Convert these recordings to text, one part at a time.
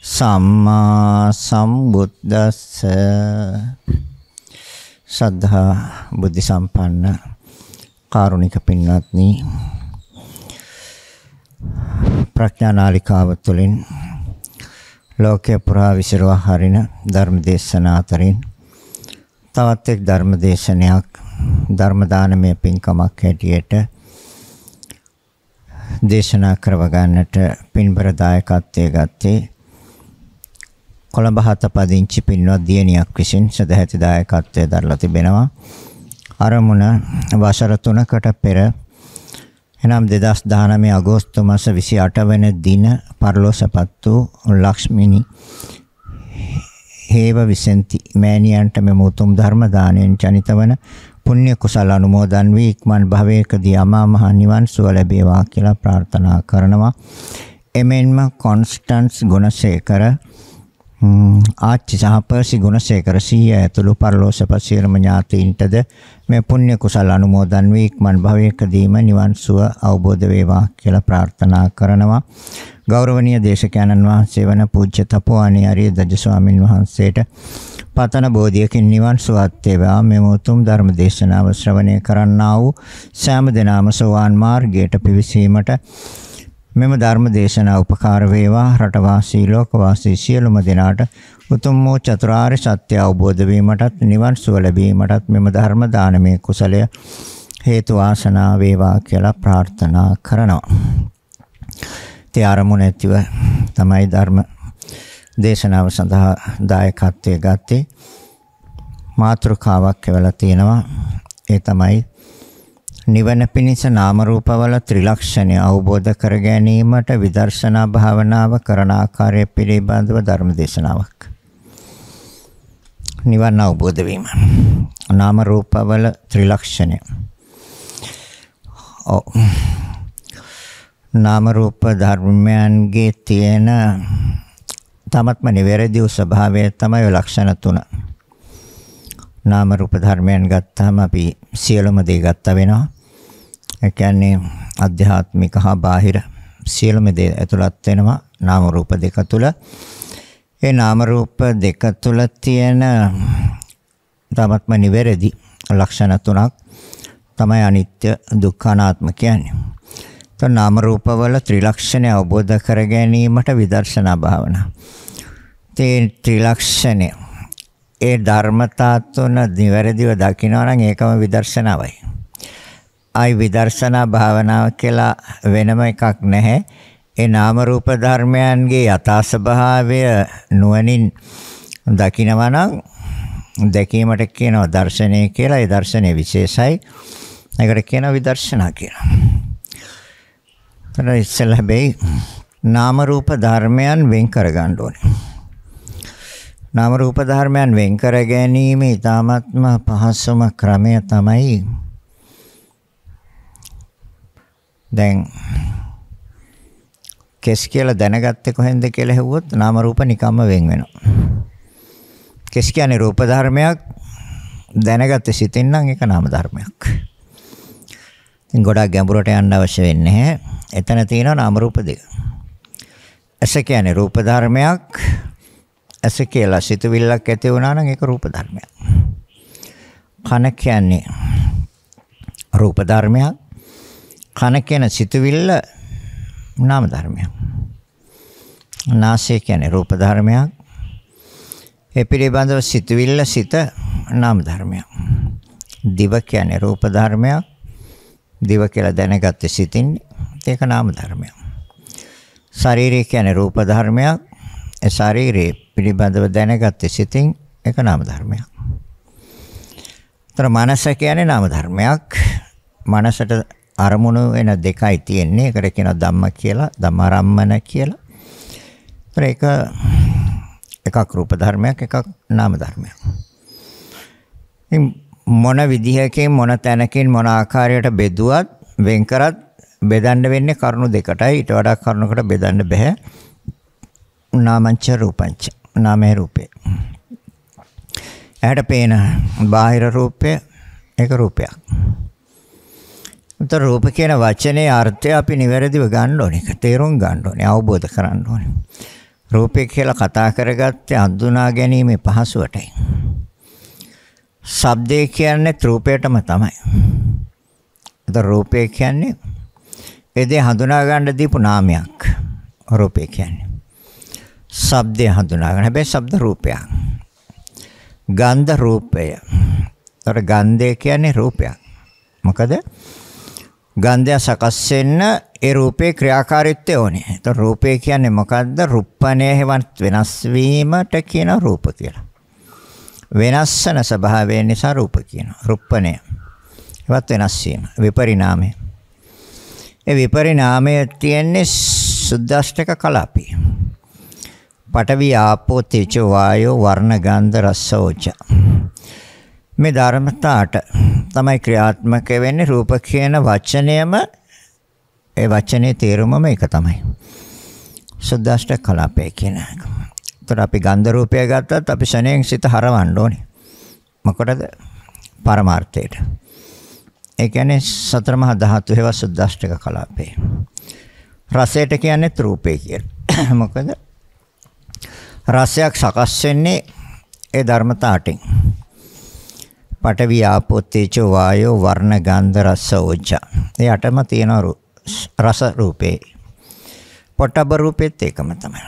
සම්මා සම්බුද්දස්ස සද්ධා බුද්ධ සම්පන්න කාරුණික පින්වත්නි ප්‍රඥානාලිකාව තුළින් ලෝකේ පුරා විසිරවා හරින ධර්ම දේශනා අතරින් තවත් එක් ධර්ම දේශනයක් ධර්ම දානමය පින්කමක් හැටියට දේශනා කරව ගන්නට පින්බර දායකත්වයේ ගත්තේ කොළඹ හත පදිංචි පින්වත් දියණියක් විසින් සදැහැති දායකත්වයේ දරලා තිබෙනවා. අරමුණ වසර 3කට පෙර එනම් 2019 අගෝස්තු මාස 28 වෙනි දින පරලෝසපත් වූ ලක්ෂ්මිනි හේව විසෙන්ති මෑණියන්ට මෙම උතුම් ධර්ම දාණයෙන් ජනිත වන පුණ්‍ය කුසල අනුමෝදන් වී ඉක්මන් භවයකදී අමා මහ නිවන් සුව ලැබේවා කියලා ප්‍රාර්ථනා කරනවා එමෙන්ම කොන්ස්ටන්ස් ගුණසේකර ආච්චි සහ පර්සි ගුණසේකර සීය ඇතුළු පරලෝසප සියලුම ඥාතීන්ටද මේ පුණ්‍ය කුසල අනුමෝදන් වී ඉක්මන් භවයකදීම නිවන් සුව අවබෝධ වේවා කියලා ප්‍රාර්ථනා කරනවා ගෞරවනීය දේශකයන්න් වහන්සේ වන පූජ්‍ය තපෝවාණී ආරිය දජ ස්වාමින් වහන්සේට පතන බෝධියකින් නිවන් සුවත් වේවා මේ උතුම් ධර්ම දේශනාව ශ්‍රවණය කරන්නා වූ සෑම දිනාම සෝවාන් මාර්ගයට පිවිසීමට මෙම ධර්ම දේශනා උපකාර වේවා රටවාසී ලෝකවාසී සියලුම දෙනාට උතුම් වූ චතුරාර්ය සත්‍ය අවබෝධ වීමටත් නිවන් සුව ලැබීමටත් මෙම ධර්ම දානමේ කුසලය හේතු වාසනා වේවා කියලා ප්‍රාර්ථනා කරනවා. තේ ආරමුණ ඇතිව තමයි ධර්ම දේශනාව සඳහා දායකත්වයේ ගත්තේ. මාතෘකාවක් එවලා තියෙනවා. ඒ තමයි නිවන පිණිස නාම රූපවල ත්‍රිලක්ෂණය අවබෝධ කර ගැනීමට විදර්ශනා භාවනාව කරන ආකාරය පිළිබඳව ධර්ම දේශනාවක්. නිවන අවබෝධ වීම. නාම රූපවල ත්‍රිලක්ෂණය. නාම රූප ධර්මයන්ගේ තියෙන තමත්ම නිවැරදි ස්වභාවය තමයි ඔය ලක්ෂණ තුන. නාම රූප ධර්මයන් ගත්තාම අපි සියලුම දේ ගත්තා වෙනවා. ඒ කියන්නේ අධ්‍යාත්මික හා බාහිර සියලුම දේ ඇතුළත් වෙනවා නාම රූප දෙක තුල. ඒ නාම රූප දෙක තුල තියෙන තමත්ම නිවැරදි ලක්ෂණ තුනක් තමයි අනිත්‍ය දුක්ඛ අනාත්ම කියන්නේ. તો නාම රූප වල ත්‍රිලක්ෂණය අවබෝධ කර ගැනීමට විදර්ශනා භාවනා. ඒ ත්‍රිලක්ෂණය ඒ ධර්මතා තුන නිවැරදිව දකිනවා නම් ඒකම විදර්ශනාවයි. ආයි විදර්ශනා භාවනාව කියලා වෙනම එකක් නැහැ. ඒ නාම රූප ධර්මයන්ගේ යථා ස්වභාවය නුවණින් දකිනවා නම් දැකීමට කියනවා දර්ශනය කියලා. ඒ දර්ශනය විශේෂයි. ඒකට කියනවා විදර්ශනා කියලා. තන ඉස්සෙල්ලා හැබැයි නාම රූප ධර්මයන් වෙන් කර ගන්න ඕනේ. නාම රූප ධර්මයන් වෙන් කර ගැනීම ඊ타ත්ම පහසුම ක්‍රමය තමයි දැන් කෙස් කියලා දැනගත්තේ කොහෙන්ද කියලා හෙව්වොත් නාම රූප නිකම්ම වෙන් වෙනවා. කෙස් කියන්නේ රූප ධර්මයක් දැනගත්තේ සිතින් නම් ඒක නාම ධර්මයක්. ඉතින් ගොඩාක් ගැඹුරට යන්න අවශ්‍ය වෙන්නේ නැහැ. එතන තියෙනවා නාම රූප දෙක. ඇස කියන්නේ රූප ධර්මයක්. ඇස කියලා සිතවිල්ලක් ඇති වුණා නම් ඒක රූප ධර්මයක්. කන කියන්නේ රූප ධර්මයක්. කන කියන සිතුවිල්ල නාම ධර්මයක්. නාසය කියන්නේ රූප ධර්මයක්. ඒ පිළිබඳව සිතුවිල්ල සිත නාම ධර්මයක්. දිව කියන්නේ රූප ධර්මයක්. දිව කියලා දැනගත්තේ සිතින්නේ. ඒක නාම ධර්මයක්. ශරීරය කියන්නේ රූප ධර්මයක්. ඒ ශරීරයේ පිළිබඳව දැනගත්තේ සිතින් ඒක නාම ධර්මයක්. ତර මනස කියන්නේ නාම ධර්මයක්. මනසට අරමුණු වෙන දෙකයි තියෙන්නේ. ඒකට කියනවා ධම්ම කියලා, ධම්මාරම්මන කියලා. ඒක එකක් රූප ධර්මයක්, එකක් නාම ධර්මයක්. මොන විදිහකින් මොන තැනකින් මොන ආකාරයට බෙදුවත් වෙන් කරත් බෙදන්න වෙන්නේ කරුණු දෙකටයි ඊට වඩා කරුණකට බෙදන්න බෑ නාමංච රූපංච නාමයේ රූපේ ඇහැට පේන බාහිර රූපය ඒක රූපයක් උතර රූප කියන වචනේ අර්ථය අපි නිවැරදිව ගන්න ඕනේ. ඒක තේරුම් ගන්න ඕනේ. අවබෝධ කරන්න ඕනේ. රූපය කියලා කතා කරගත්තේ අඳුනා ගැනීම පහසුවටයි. ශබ්දය කියන්නේ රූපයටම තමයි. උතර රූපය කියන්නේ ඒ දේ හඳුනා ගන්න දීපු නාමයක්. රූපය කියන්නේ. ශබ්දය හඳුනා ගන්න. හැබැයි ශබ්ද රූපයක්. ගන්ධ රූපය. උතර ගන්ධය කියන්නේ රූපයක්. මොකද ගන්ධය සකස් වෙන්න ඒ රූපේ ක්‍රියාකාරීත්වය ඕනේ. ඒතකොට රූපේ කියන්නේ මොකද්ද? රුප්පණය හේවත් වෙනස් වීමට කියන රූප කියලා. වෙනස්සන ස්වභාවය නිසා රූප කියනවා. රුප්පණය. ඒවත් වෙනස් වීම, විපරිණාමය. ඒ විපරිණාමය තියෙන්නේ සුද්දාෂ්ටක කලාපේ. පඨවි ආපෝ තේජෝ වායෝ වර්ණ ගන්ධ රස ඕජා. මේ ධර්මතාවට තමයි ක්‍රියාත්මක වෙන්නේ රූප කියන වචනයම ඒ වචනේ තේරුමම ඒක තමයි. සුද්දාෂ්ට කලාපය කියන එක. ඒතර අපි ගන්ධ රූපය ගත්තත් අපි ශනයෙන් සිත හරවන්න ඕනේ. මොකටද? පරමාර්ථයට. ඒ කියන්නේ සතර මහා ධාතු හේවා සුද්දාෂ්ටක කලාපය. රසයට කියන්නේ රූපය කියලා. මොකද? රසයක් සකස් වෙන්නේ ඒ ධර්මතාවටින්. පඨවි ආපෝ තේජෝ වායෝ වර්ණ ගන්ධ රස ඕජා. ඒ අටම තියෙන රස රූපේ. පොට්ටබ රූපෙත් ඒකම තමයි.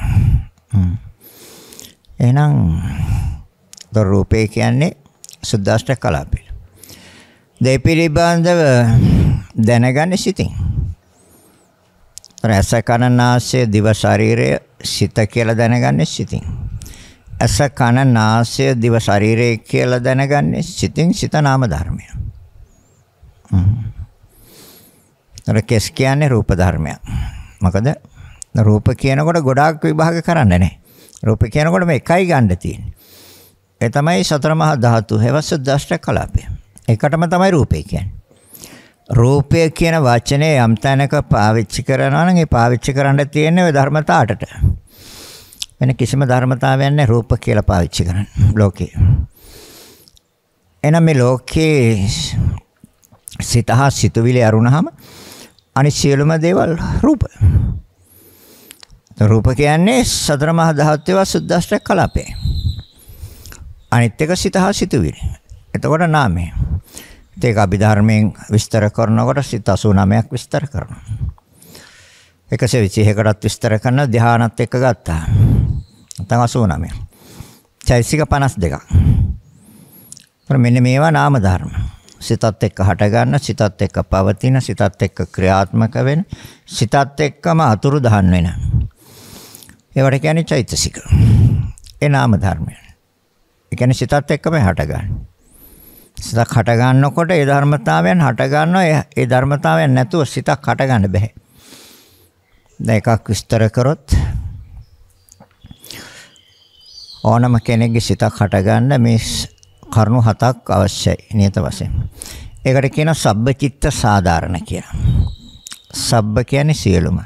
එහෙනම් ද රූපේ කියන්නේ සුද්දාෂ්ට කලාපේ. දෙය පිළිබඳව දැනගන්න සිතින්. රස කන නාසය දිව ශරීරය සිත කියලා දැනගන්නේ සිතින්. ඇස කන නාසය දිව ශරීරය කියලා දැනගන්නේ සිතින් සිත නාම ධර්මය. අර කෙස් කියන්නේ රූප ධර්මයක්. මොකද රූප කියනකොට ගොඩාක් විභාග කරන්න නැහැ. රූප කියනකොට මේ එකයි ගන්න තියෙන්නේ. ඒ තමයි සතර මහා ධාතු හේවස දෂ්ට කලාපය. එකටම තමයි රූපය කියන්නේ. රූපය කියන වචනේ යම් තැනක පාවිච්චි කරනවා නම් ඒ පාවිච්චි කරන්න තියෙන්නේ ওই ධර්මතාවට. වෙන කිසිම ධර්මතාවයක් නැහැ රූප කියලා පාවිච්චි කරන්නේ ලෝකේ. එහෙනම් මේ ලෝකේ සිතහ සිතුවිලි අරුණාම අනිත් සියලුම දේවල් රූප. රූප කියන්නේ සතර මහා ධාත්වේ සුද්දාෂ්ට කලාපේ. අනිත් එක සිතහ සිතුවිලි. එතකොට නාමය. ඒක අභිධර්මයෙන් විස්තර කරනකොට සිත 89ක් විස්තර කරනවා. 121කටත් විස්තර කරන ධානාත් එක්ක ගත්තා. නැත්නම් 89. චෛසික 52ක්. මෙන්න මේවා නාම ධර්ම. සිතත් එක්ක හටගන්න, සිතත් එක්ක පවතින, සිතත් එක්ක ක්‍රියාත්මක වෙන, සිතත් එක්කම අතුරු දහන් වෙන. ඒවට කියන්නේ චෛතසික. ඒ නාම ධර්මයන්. ඒ කියන්නේ සිතත් එක්කම හටගන්න. සිතක් හට ගන්නකොට ඒ ධර්මතාවයන් හට ගන්නවා. ඒ ධර්මතාවයන් නැතුව සිතක් හට ගන්න බෑ. දැන් එකක් විස්තර කරොත් ඕනම කෙනෙක්ගේ සිතක් හටගන්න මේ කරුණු හතක් අවශ්‍යයි නියත වශයෙන්. ඒකට කියනවා සබ්බචිත්ත සාධාරණ කියලා. සබ්බ කියන්නේ සියලුම.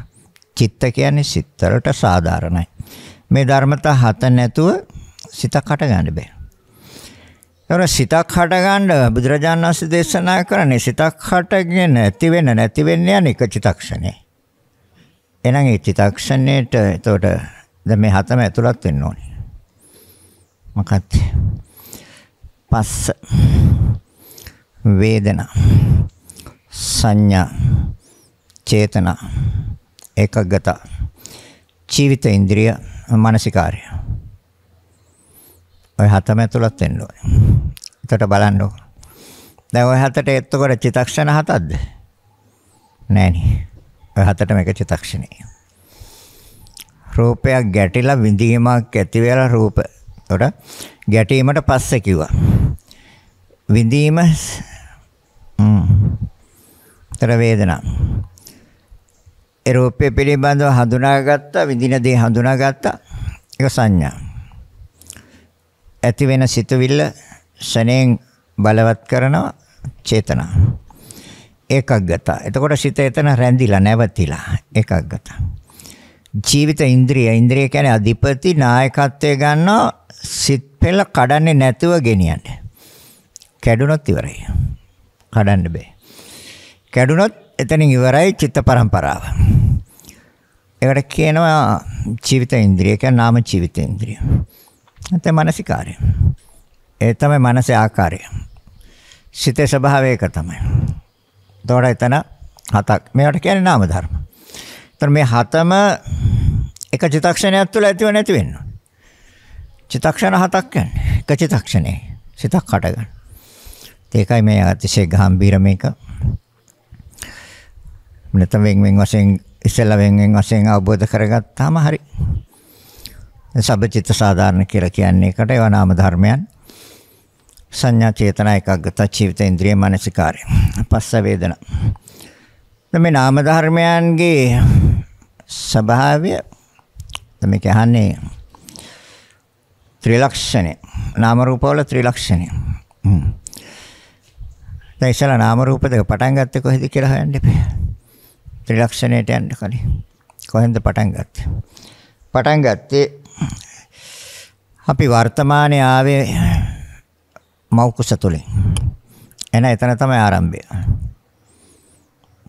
චිත්ත කියන්නේ සිත්තරට සාධාරණයි. මේ ධර්මතා හත නැතුව සිතක් හටගන්න බෑ. ඒවර සිතක් හටගන්න බුදුරජාණන් වහන්සේ දේශනා කරන්නේ සිතක් හටගෙන ඇති වෙන නැති වෙන්න යන එක චිතක්ෂණේ. එහෙනම් ඒ චිතක්ෂණයට එතකොට දැන් මේ හතම ඇතුළත් වෙන්න ඕනේ. මොකක්ද? පස්ස වේදනා සංඥා චේතනා ඒකගත ජීවිත ඉන්ද්‍රිය මානසිකාර්ය ඔය හතම ඇතුළත් වෙන්න ඕනේ. එතකොට බලන්නකො. දැන් ඔය හතට එතකොට චිතක්ෂණ හතක්ද? නෑනේ. ඔය හතටම එක චිතක්ෂණේ. රූපයක් ගැටිලා විඳීමක් ඇති වෙලා රූප ඒතොර ගැටීමට පස්සේ කිව්වා. විඳීම තර වේදනා. ඒ රූපය පිළිබඳව හඳුනාගත්තා, විඳින දේ හඳුනාගත්තා. ඒක සංඥා. ඇති වෙන සිතුවිල්ල ශනේන් බලවත් කරනවා චේතනා. ඒකක් ගත. එතකොට සිත එතන රැඳිලා නැවතිලා ඒකක් ගත. ජීවිත ඉන්ද්‍රිය ඉන්ද්‍රිය කියන්නේ අධිපති නායකත්වය ගන්නවා සිත් පෙළ කඩන්නේ නැතුව ගෙනියන්නේ කැඩුනොත් ඉවරයි කඩන්න බෑ කැඩුනොත් එතනින් ඉවරයි චිත්ත පරම්පරාව ඒකට කියනවා ජීවිත ඉන්ද්‍රිය කියන්නේ නාම ජීවිත ඉන්ද්‍රිය නැත්නම් මානසිකාරය ඒ තමයි මනසේ ආකාරය සිතේ ස්වභාවය ඒක තමයි එතකොට එතන හතක් මේවට කියන්නේ නාම ධර්ම එතන මේ හතම එක චිතක්ෂණයක් තුළ ඇතිව නැති වෙනවා. චිතක්ෂණ හතක් කියන්නේ එක චිතක්ෂණේ සිතක් හට ගන්න. ඒකයි මේ අතිශය ගැඹීර මේක. මෙතන වෙන් වෙන් වශයෙන් ඉස්සෙල්ලා වෙන් වෙන් වශයෙන් අවබෝධ කරගත්තාම හරි. සබ්බචිත්ත සාධාරණ කියලා කියන්නේ ඒකට ඒවා නාම ධර්මයන්. සංඥා චේතනා එකග්ගත චිවිත ඉන්ද්‍රිය මානසිකාරය. පස්ස වේදනා. මේ නාම ධර්මයන්ගේ ස්වභාවය තමයි කියන්නේ ත්‍රිලක්ෂණය නාම රූපවල ත්‍රිලක්ෂණය දැන් ඉස්සලා නාම රූප දෙක පටන් ගත්තේ කොහෙද කියලා හොයන්න එපා ත්‍රිලක්ෂණයට යන්න කලින් කොහෙන්ද පටන් ගත්තේ පටන් ගත්තේ අපි වර්තමානයේ ආවේ මව් කුස තුලින් එන එතන තමයි ආරම්භය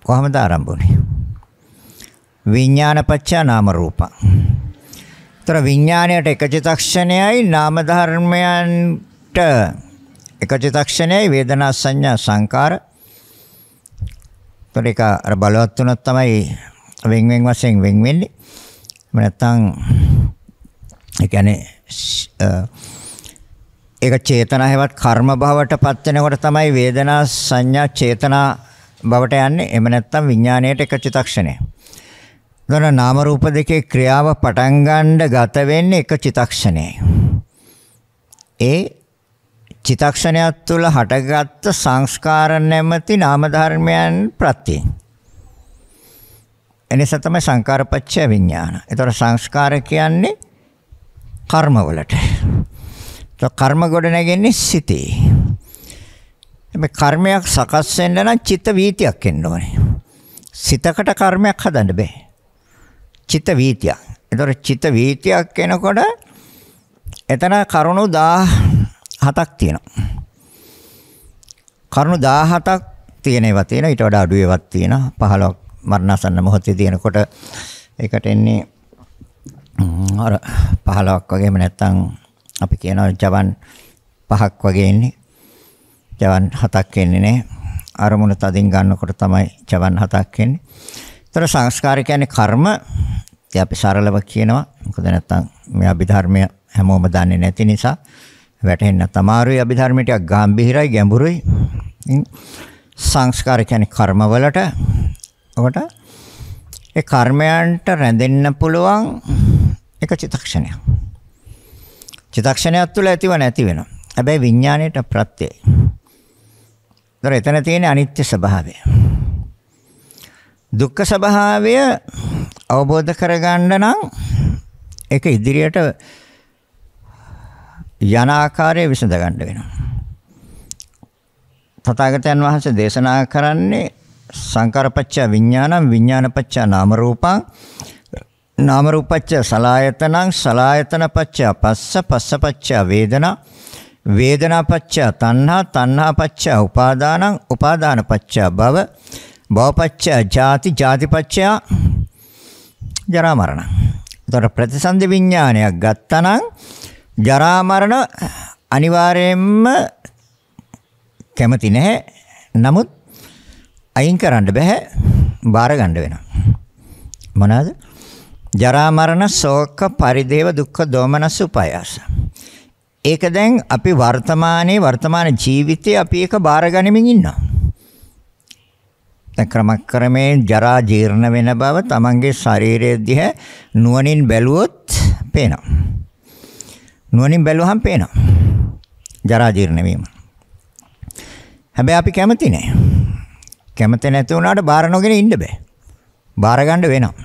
කොහමද ආරම්භ වුනේ විඥානපච්චා නාම රූප. ତර විඥාණයට එක චිතක්ෂණයයි නාම ධර්මයන්ට එක චිතක්ෂණයයි වේදනා සංඥා සංකාර. ତර එක අර බලවත් තුනක් තමයි වෙන් වෙන් වශයෙන් වෙන් වෙන්නේ. නැත්තම් ඒ කියන්නේ ඒක චේතනා හැවත් කර්ම භවටපත් වෙනකොට තමයි වේදනා සංඥා චේතනා භවට යන්නේ. එහෙම නැත්තම් විඥාණයට එක චිතක්ෂණයයි. දන නාම රූප දෙකේ ක්‍රියාව පටන් ගන්න ගත වෙන්නේ එක චිතක්ෂණයයි. ඒ චිතක්ෂණයක් තුළ හටගත් සංස්කාර නැමැති නාම ධර්මයන් ප්‍රත්‍යයෙන්. එනිසා තමයි සංකාරපච්චය විඥාන. ඒතර සංස්කාර කියන්නේ කර්මවලට. તો කර්ම ගොඩ නැගෙන්නේ සිතේ. මේ කර්මයක් සකස් වෙන්න නම් චිත්ත වීතියක් එන්න ඕනේ. සිතකට කර්මයක් හදන්න බෑ. චිත්ත වීතියක්. ඒතොර චිත්ත වීතියක් එනකොට එතන කරුණු 17ක් තියෙනවා. කරුණු 17ක් තියෙන ඒවා තියෙනවා. ඊට වඩා අඩු ඒවාත් තියෙනවා. 15ක් මරණසන්න මොහොතේ තියෙනකොට ඒකට එන්නේ අර 15ක් වගේම නැත්තම් අපි කියනවා ජවන් පහක් වගේ එන්නේ. ජවන් හතක් එන්නේ නේ. අරමුණ තදින් ගන්නකොට තමයි ජවන් හතක් එන්නේ. ඒතර සංස්කාර කියන්නේ කර්ම. ඉතින් අපි සරලව කියනවා. මොකද නැත්තම් මේ අභිධර්මය හැමෝම දන්නේ නැති නිසා වැටෙන්න අමාරුයි අභිධර්ම ටික ගැඹිරයි ගැඹුරුයි. සංස්කාර කියන්නේ කර්ම වලට. ඔකට ඒ කර්මයන්ට රැඳෙන්න පුළුවන් එක චිතක්ෂණයක්. චිතක්ෂණයක් තුළ ඇතිව නැති වෙනවා. හැබැයි විඥාණයට ප්‍රත්‍යයයි. ඒතර එතන තියෙන අනිත්‍ය ස්වභාවය. දුක්ඛ ස්වභාවය අවබෝධ කරගන්න නම් ඒක ඉදිරියට යන ආකාරය විසඳ ගන්න වෙනවා. තථාගතයන් වහන්සේ දේශනා කරන්නේ සංකාරපච්ච විඥානං විඥානපච්ච නාම රූපං නාම රූපච්ච සලායතනං සලායතනපච්ච පස්ස පස්සපච්ච වේදනා වේදනාපච්ච තණ්හා තණ්හාපච්ච උපාදානං උපාදානපච්ච භව භවපච්චය ජාති ජාතිපච්චය ජරා මරණ. ඒතර ප්‍රතිසන්දි විඥානයක් ගත්තනම් ජරා මරණ අනිවාර්යයෙන්ම කැමති නැහැ. නමුත් අයින් කරන්න බෑ. බාර ගන්න වෙනවා. මොනවාද? ජරා මරණ ශෝක පරිදේව දුක්ඛ දෝමනස් උපායාස. ඒක දැන් අපි වර්තමානයේ වර්තමාන ජීවිතේ අපි ඒක බාර ගනිමින් ඉන්නවා. දැන් ක්‍රමක්‍රමයෙන් ජරා ජීර්ණ වෙන බව තමන්ගේ ශරීරය දිහා නුවණින් බැලුවොත් පේනවා. නුවණින් බැලුවහම පේනවා. ජරා ජීර්ණ වීම. හැබැයි අපි කැමති නෑ. කැමති නැති වුණාට බාර නොගෙන ඉන්න බෑ. බාර ගන්න වෙනවා.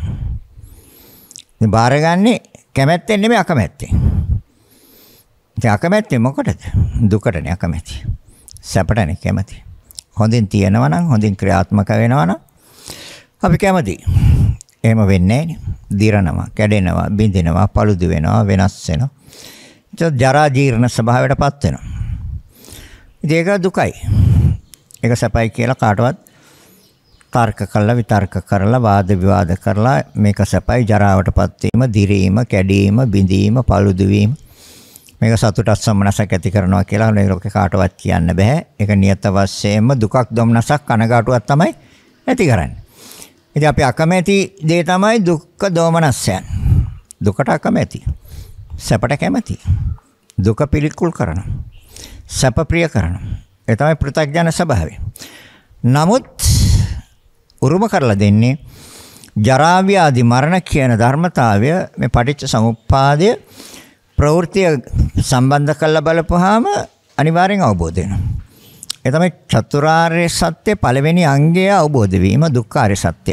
ඉතින් බාරගන්නේ කැමැත්තෙන් නෙමෙයි අකමැත්තෙන්. ඉතින් අකමැත්තෙන් මොකටද? දුකටනේ අකමැති. සැපටනේ කැමැති. හොඳින් තියෙනවා නම් හොඳින් ක්‍රියාත්මක වෙනවා නම් අපි කැමති. එහෙම වෙන්නේ නැහැ දිරනවා, කැඩෙනවා, බිඳිනවා, paludu වෙනවා, වෙනස් වෙනවා. ඒක ජරා ජීර්ණ ස්වභාවයටපත් වෙනවා. ඉතින් ඒක දුකයි. ඒක සැපයි කියලා කාටවත් තර්ක කරලා විතර්ක කරලා වාද විවාද කරලා මේක සැපයි ජරාවටපත් වීම, දිරීම, කැඩීම, බිඳීම, paludu වීම මේක සතුටක් සම්මනසක් ඇති කරනවා කියලා ලෝක කාටවත් කියන්න බෑ. ඒක නියත වශයෙන්ම දුකක් දුම්නසක් කනගාටුවක් තමයි ඇති කරන්නේ. ඉතින් අපි අකමැති දේ තමයි දුක්ඛ දෝමනස්සයන්. දුකට අකමැති. සැපට කැමැති. දුක පිළිකුල් කරනවා. සැප ප්‍රිය කරනවා. ඒ තමයි පෘථග්ජන ස්වභාවය. නමුත් උරුම කරලා දෙන්නේ ජරා ව්‍යාධි මරණ කියන ධර්මතාවය මේ පටිච්ච සමුප්පාදය ප්‍රවෘත්තිය සම්බන්ධ කරලා බලපුවාම අනිවාර්යෙන් අවබෝධ වෙනවා. ඒ තමයි චතුරාර්ය සත්‍ය පළවෙනි අංගය අවබෝධ වීම දුක්ඛාර්ය සත්‍ය.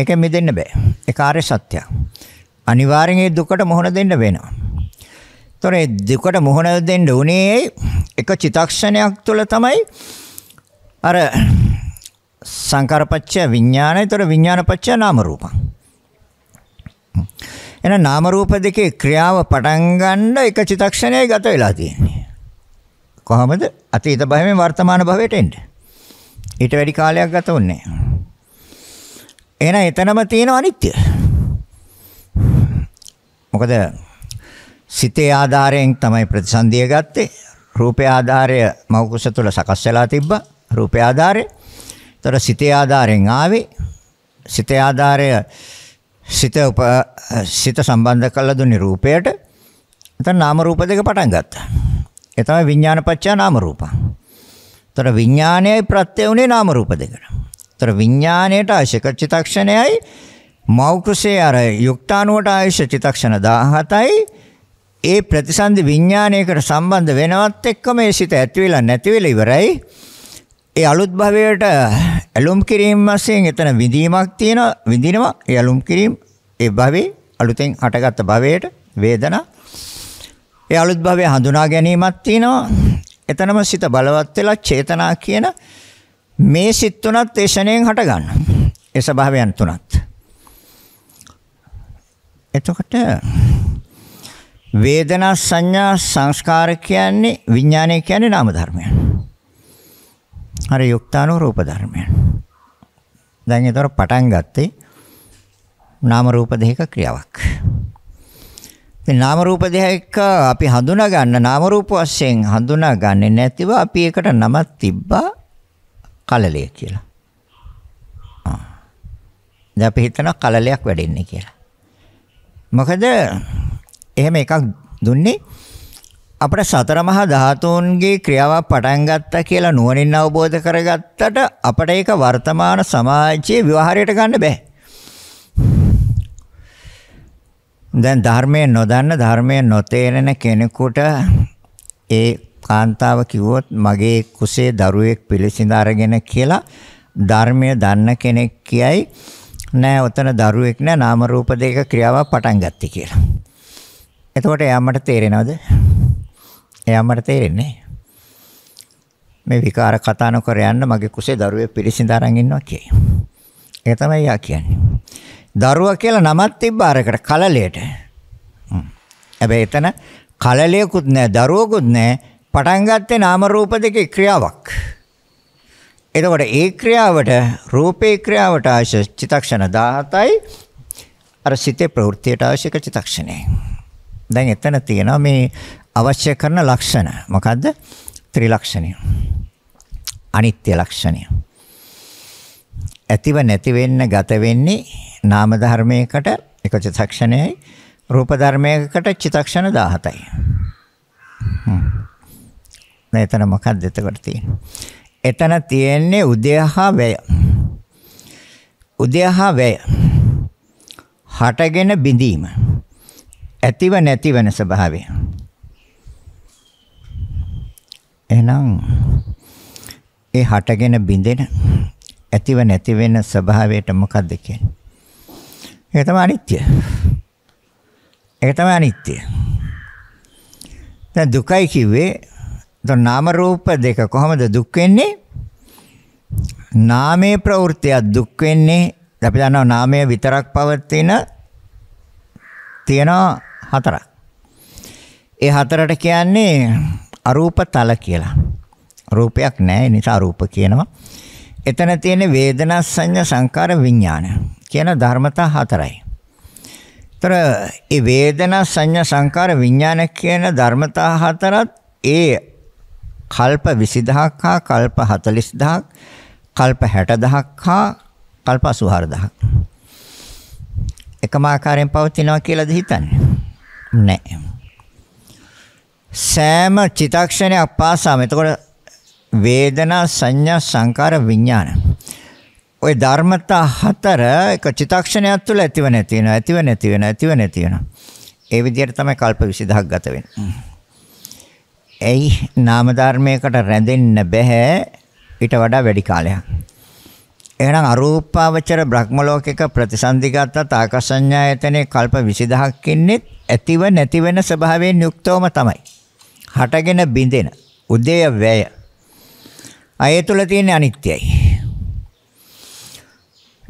ඒක මිදෙන්න බෑ. ඒක ආර්ය සත්‍යයක්. අනිවාර්යෙන් ඒ දුකට මුහුණ දෙන්න වෙනවා. ඒතොර ඒ දුකට මුහුණ දෙන්න උනේ එක චිතක්ෂණයක් තුළ තමයි අර සංකාරපච්චය විඥානය. ඒතොර විඥානපච්චය නාම රූපං. එහෙනම් නාම රූප දෙකේ ක්‍රියාව පටන් ගන්න එක චිතක්ෂණයේ ගත වෙලා තියෙන්නේ. කොහොමද? අතීත භවයෙන් වර්තමාන භවයට එන්න. ඊට වැඩි කාලයක් ගත වුන්නේ නැහැ. එහෙනම් එතනම තියෙන අනිත්‍ය. මොකද සිතේ ආධාරයෙන් තමයි ප්‍රතිසන්දිය ගත්තේ. රූපේ ආධාරය මෞකස තුල සකස් වෙලා තිබ්බා. රූපේ ආධාරය. ඒතර සිතේ ආධාරයෙන් ආවේ. සිතේ ආධාරය සිත උප සිත සම්බන්ධ කරලා දුන්නේ රූපයට. එතන නාම රූප දෙක පටන් ගත්තා. ඒ තමයි විඥානපච්චා නාම රූප. එතන විඥානයයි ප්‍රත්‍ය උනේ නාම රූප දෙකට. එතන විඥාණයට අවශ්‍ය චිතක්ෂණයයි මෞකසේ අර යුක්තාණුවට අවශ්‍ය චිතක්ෂණ 17යි ඒ ප්‍රතිසන්දි විඥානයකට සම්බන්ධ වෙනවත් එක්කම ඒ සිත ඇති වෙලා නැති වෙලා ඉවරයි. ඒ අලුත් භවයට ඇලුම් කිරීම වශයෙන් එතන විඳීමක් තියෙනවා විඳිනවා ඒ ඇලුම් කිරීම ඒ භවයේ අලුතෙන් හටගත්ත භවයට වේදනා ඒ අලුත් භවය හඳුනා ගැනීමක් තියෙනවා එතනම සිත බලවත් වෙලා චේතනා කියන මේ සිත් තුනත් ඒ ෂණයෙන් හට ගන්නවා ඒ ස්වභාවයන් තුනත් එතකොට වේදනා සංඥා සංස්කාර කියන්නේ විඥානය කියන්නේ නාම ධර්මයන්. හරි යුක්තානෝ රූප ධර්මයන්. දැන් ඒතර පටන් ගත්තේ නාම රූප දෙක ක්‍රියාවක්. ඉතින් නාම රූප දෙක අපි හඳුනා ගන්න නාම රූප වශයෙන් හඳුනා ගන්නේ නැතිව අපි ඒකට නමක් තිබ්බා කලලය කියලා. දැන් අපි හිතනවා කලලයක් වැඩෙන්නේ කියලා. මොකද එහෙම එකක් දුන්නේ අපිට සතර මහා ධාතුන්ගේ ක්‍රියාවක් පටන් ගත්තා කියලා නුවණින් අවබෝධ කරගත්තට අපිට ඒක වර්තමාන සමාජයේ විවහාරයට ගන්න බෑ. දැන් ධර්මය නොදන්න ධර්මය නොතේරෙන කෙනෙකුට ඒ කාන්තාව කිව්වොත් මගේ කුසේ දරුවෙක් පිළිසිඳ අරගෙන කියලා ධර්මය දන්න කෙනෙක් කියයි නෑ ඔතන දරුවෙක් නෑ නාම රූප දෙක ක්‍රියාවක් පටන් ගත්තේ කියලා. එතකොට එයා මට තේරෙනවද? එයා මට තේරෙන්නේ මේ විකාර කතා නොකර යන්න මගේ කුසේ දරුවේ පිළිසිඳ අරන් ඉන්නවා කියයි. ඒක තමයි යා කියන්නේ. දරුවා කියලා නමක් තිබ්බ අරකට කලලයට. හැබැයි එතන කලලයකුත් නැහැ දරුවෙකුත් නැහැ පටන් ගත්තේ නාම රූප දෙකේ ක්‍රියාවක්. එතකොට ඒ ක්‍රියාවට රූපේ ක්‍රියාවට අවශ්‍ය චිතක්ෂණ 17යි අර සිතේ ප්‍රවෘත්තියට අවශ්‍යක චිතක්ෂණේ. දැන් එතන තියෙනවා මේ අවශ්‍ය කරන ලක්ෂණ මොකද්ද? ත්‍රිලක්ෂණය. අනිත්‍ය ලක්ෂණය. ඇතිව නැති වෙන්න ගත වෙන්නේ නාම ධර්මයකට එක චිත්තක්ෂණයයි රූප ධර්මයකට චිත්තක්ෂණ 17යි. නෑ එතන මොකක්ද එතකොට තියෙන්නේ? එතන තියෙන්නේ උදයහා වැය. උදයහා වැය. හටගෙන බිඳීම. ඇතිව නැති වෙන ස්වභාවය. එහෙනම් ඒ හටගෙන බිඳෙන ඇතිව නැති වෙන ස්වභාවයට මොකද්ද කියන්නේ? ඒක තමයි අනිත්‍ය. ඒක තමයි අනිත්‍ය. දැන් දුකයි කිව්වේ දැන් නාම රූප දෙක කොහොමද දුක් වෙන්නේ? නාමයේ ප්‍රවෘත්තිය දුක් වෙන්නේ අපි දන්නවා නාමය විතරක් පවතින තියෙන හතරක්. ඒ හතරට කියන්නේ අරූප තල කියලා. රූපයක් නැහැ නිසා අරූප කියනවා. එතන තියෙන වේදනා සංඥා සංකාර විඥාන කියන ධර්මතා හතරයි. ତර ඒ වේදනා සංඥා සංකාර විඥාන කියන ධර්මතා හතරත් ඒ කල්ප 20000ක් හා කල්ප 40000ක් කල්ප 60000ක් හා කල්ප 84000ක් එකම ආකාරයෙන් පවතිනවා කියලාද හිතන්නේ නැහැ සෑම චිතක්ෂණයක් පාසාම එතකොට වේදනා සංඥා සංකාර විඥාන ওই ධර්මතා හතර එක චිතක්ෂණයක් තුළ ඇතිව නැති වෙනවා ඇතිව නැති වෙනවා ඇතිව නැති වෙනවා ඒ විදිහට තමයි කල්ප 20ක් ගත වෙන්නේ. ඇයි නාම ධර්මයකට රැඳෙන්න බෑ ඊට වඩා වැඩි කාලයක්. එහෙනම් අරූපාවචර බ්‍රහ්ම ලෝකයක ප්‍රතිසන්දිගතත් ආකාසඤ්ඤායතනේ කල්ප 20000ක් ඉන්නේ ඇතිව නැති වෙන ස්වභාවයෙන් යුක්තවම තමයි. හටගෙන බිඳෙන උදේය වැය අය තුල තියෙන අනිත්‍යයි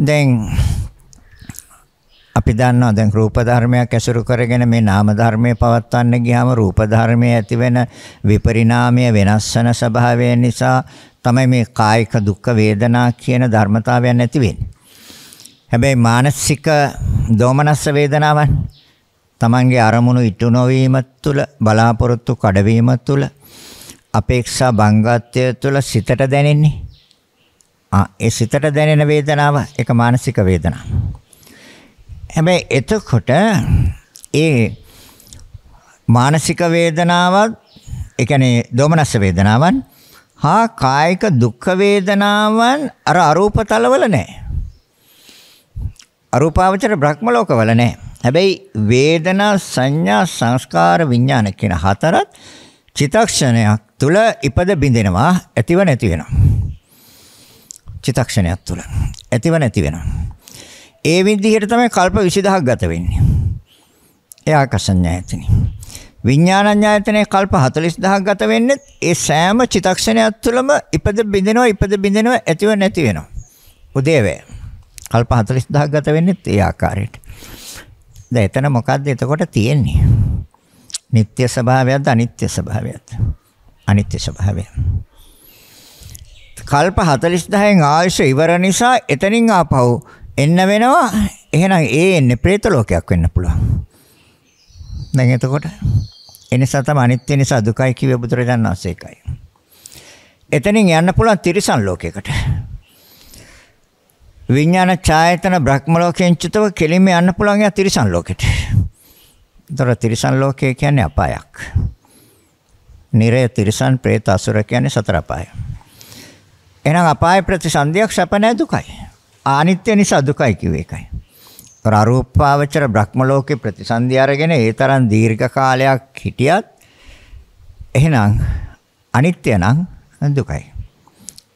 දැන් අපි දන්නවා දැන් රූප ධර්මයක් ඇසුරු කරගෙන මේ නාම ධර්මයේ පවත්වන්න ගියාම රූප ධර්මයේ ඇතිවෙන විපරිණාමය වෙනස් වෙන ස්වභාවය නිසා තමයි මේ කායික දුක් වේදනා කියන ධර්මතාවයන් ඇති වෙන්නේ. හැබැයි මානසික දෝමනස්ස වේදනාවන් Tamange අරමුණු ඉටු නොවීම තුළ බලාපොරොත්තු කඩවීම තුළ අපේක්ෂා භංගත්වය තුළ සිතට දැනෙන්නේ ආ ඒ සිතට දැනෙන වේදනාව ඒක මානසික වේදනාවක් හැබැයි එතකොට ඒ මානසික වේදනාවත් ඒ කියන්නේ දෝමනස් වේදනාවන් හා කායික දුක් වේදනාවන් අර අරූපතලවල නැහැ අරූපාවචර බ්‍රහ්ම ලෝකවල නැහැ හැබැයි වේදනා සංඥා සංස්කාර විඥාන කියන හතරත් චිතක්ෂණයක් තුල ඉපද බිඳෙනවා ඇතිව නැති වෙනවා. චිතක්ෂණයක් තුල ඇතිව නැති වෙනවා. ඒ විදිහට තමයි කල්ප 20000ක් ගත වෙන්නේ. ඒ ආකසඤ්ඤායතනෙ. විඥානඤ්ඤායතනෙ කල්ප 40000ක් ගත වෙන්නේ ඒ සෑම චිතක්ෂණයක් තුලම ඉපද බිඳෙනවා ඉපද බිඳෙනවා ඇතිව නැති වෙනවා. උදේවැය. කල්ප 40000ක් ගත වෙන්නේ ඒ ආකාරයට. දැන් එතන මොකද්ද එතකොට තියෙන්නේ? නিত্য ස්වභාවයක්ද අනිත්‍ය ස්වභාවයක්ද? අනිත්‍ය ස්වභාවය. කල්ප 40000න් ආයුෂ ඉවර නිසා එතනින් ආපහු එන්න වෙනවා. එහෙනම් ඒ එන්නේ പ്രേත ලෝකයක් වෙන්න පුළුවන්. දැන් එතකොට එනිසා තමයි අනිත්‍ය නිසා දුකයි කිව්වේ බුදුරජාණන් වහන්සේ එකයි. එතනින් යන්න පුළුවන් තිරිසන් ලෝකයකට. විඥාන ඡායතන බ්‍රහ්ම ලෝකයෙන් චුතව කෙලින්ම යන්න පුළුවන් යා තිරිසන් ලෝකෙට. ඒතර තිරිසන් ලෝකය කියන්නේ අපායක්. නිරය තිරිසන් പ്രേත අසුර කියන්නේ සතර අපාය. එහෙනම් අපාය ප්‍රතිසන්දියක් සැප නැ දුකයි. ආනිත්‍ය නිසා දුකයි කිව්වේ ඒකයි. අරූපාවචර බ්‍රහ්ම ලෝකේ ප්‍රතිසන්දි අරගෙන ඒ තරම් දීර්ඝ කාලයක් හිටියත් එහෙනම් අනිත්‍ය නම් දුකයි.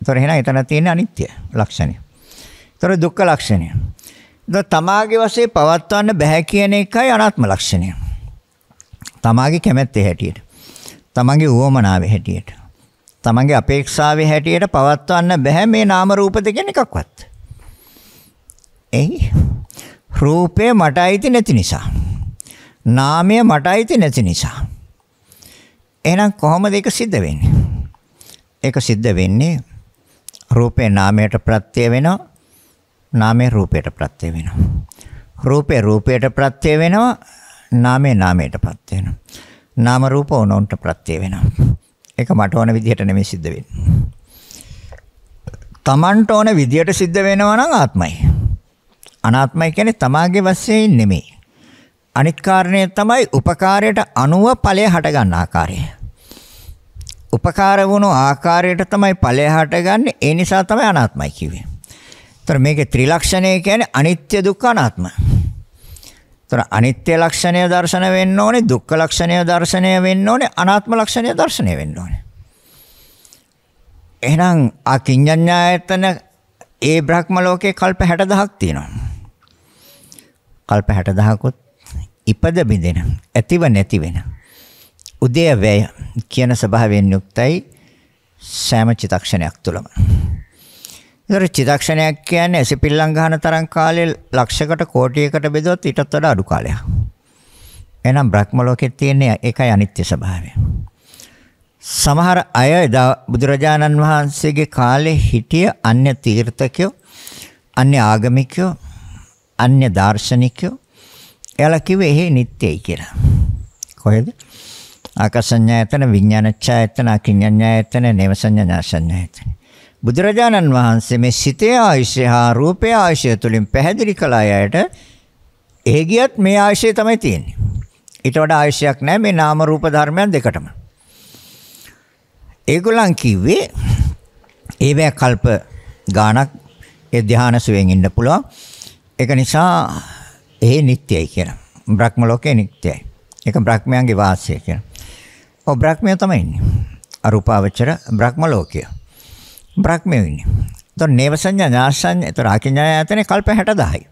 ඒතොර එහෙනම් එතන තියෙන අනිත්‍ය ලක්ෂණය. ඒතර දුක්ඛ ලක්ෂණය. ඒතර තමාගේ වශයෙන් පවත්වන්න බෑ කියන එකයි අනාත්ම ලක්ෂණය. තමාගේ කැමැත්තේ හැටියට. තමන්ගේ උවමනාවේ හැටියට. තමන්ගේ අපේක්ෂාවේ හැටියට පවත්වන්න බෑ මේ නාම රූප දෙකෙන් එකක්වත්. එයි රූපය මට අයිති නැති නිසා. නාමය මට අයිති නැති නිසා. එහෙනම් කොහොමද ඒක සිද්ධ වෙන්නේ? ඒක සිද්ධ වෙන්නේ රූපේ නාමයට ප්‍රත්‍ය වෙනවා. නාමය රූපයට ප්‍රත්‍ය වෙනවා. රූපේ රූපයට ප්‍රත්‍ය වෙනවා. නාමය නාමයට ප්‍රත්‍ය වෙනවා. නාම රූප ඕනොන්ට ප්‍රත්‍ය වෙනවා. ඒක මට ඕන විදිහට නෙමෙයි සිද්ධ වෙන්නේ. තමන්ට ඕන විදියට සිද්ධ වෙනවා නම් ආත්මයි. අනාත්මයි කියන්නේ තමාගේ වශයෙන් නෙමෙයි. අනිත් කාරණය තමයි උපකාරයට අනුව ඵලය හට ගන්න ආකාරය. උපකාර වුණු ආකාරයට තමයි ඵලය හටගන්නේ. ඒ නිසා තමයි අනාත්මයි කිව්වේ. ତර මේකේ ත්‍රිලක්ෂණය කියන්නේ අනිත්‍ය දුක්ඛ අනාත්ම. තර අනිත්‍ය ලක්ෂණය දර්ශන වෙන්න ඕනේ, දුක්ඛ ලක්ෂණය දර්ශනය වෙන්න ඕනේ, අනාත්ම ලක්ෂණය දර්ශනය වෙන්න ඕනේ. එහෙනම් අකිඤ්ඤඤ්ඤායතන ඒ බ්‍රහ්ම ලෝකේ කල්ප 60000ක් තියෙනවා. කල්ප 60000කුත් ඉපද බිඳෙන, ඇතිව නැති වෙන. උදේ වැය කියන ස්වභාවයෙන් යුක්තයි සෑම චිතක්ෂණයක් තුළම. ඒතර චිදක්ෂණයක් කියන්නේ ඇසිපිල්ලම් ගන්න තරම් කාලේ ලක්ෂයකට කෝටියකට බෙදුවොත් ඊටත් වඩා අඩු කාලයක්. එහෙනම් බ්‍රහ්ම ලෝකයේ තියෙන එකයි අනිත්‍ය ස්වභාවය. සමහර අය එදා බුදුරජාණන් වහන්සේගේ කාලේ හිටිය අන්‍ය තීර්ථකයෝ අන්‍ය ආගමිකයෝ අන්‍ය දාර්ශනිකයෝ එයාලා කිව්වේ එහෙ නිත්‍යයි කියලා. කොහෙද? ආකාසඤ්ඤායතන, විඥානච්ඡායතන, අකිඤ්ඤඤ්ඤායතන, නේවසඤ්ඤාසඤ්ඤායතන. බුදුරජාණන් වහන්සේ මේ සිතේ ආයශය හා රූපේ ආයශය තුලින් පැහැදිලි කළ අයට එහෙ ගියත් මේ ආයශය තමයි තියෙන්නේ. ඊට වඩා ආයශයක් නැහැ මේ නාම රූප ධර්මයන් දෙකටම. ඒගොල්ලන් කිව්වේ ඒවැ කල්ප ගාණක් ඒ ධානය සුවෙන් ඉන්න පුළුවන්. ඒක නිසා ඒ නිට්ටයයි කියන. බ්‍රහ්ම ලෝකේ නිට්ටයයි. ඒක බ්‍රහ්මයන්ගේ වාසය කියන. ඔව් බ්‍රහ්මය තමයි ඉන්නේ. අරූපාවචර බ්‍රහ්ම ලෝකය. බ්‍රහ්ම වෙන්නේ. එතකොට නේව සංඥා ඥාසංඥා එතකොට අකිඤ්ඤාය ආයතනේ කල්ප 60000යි.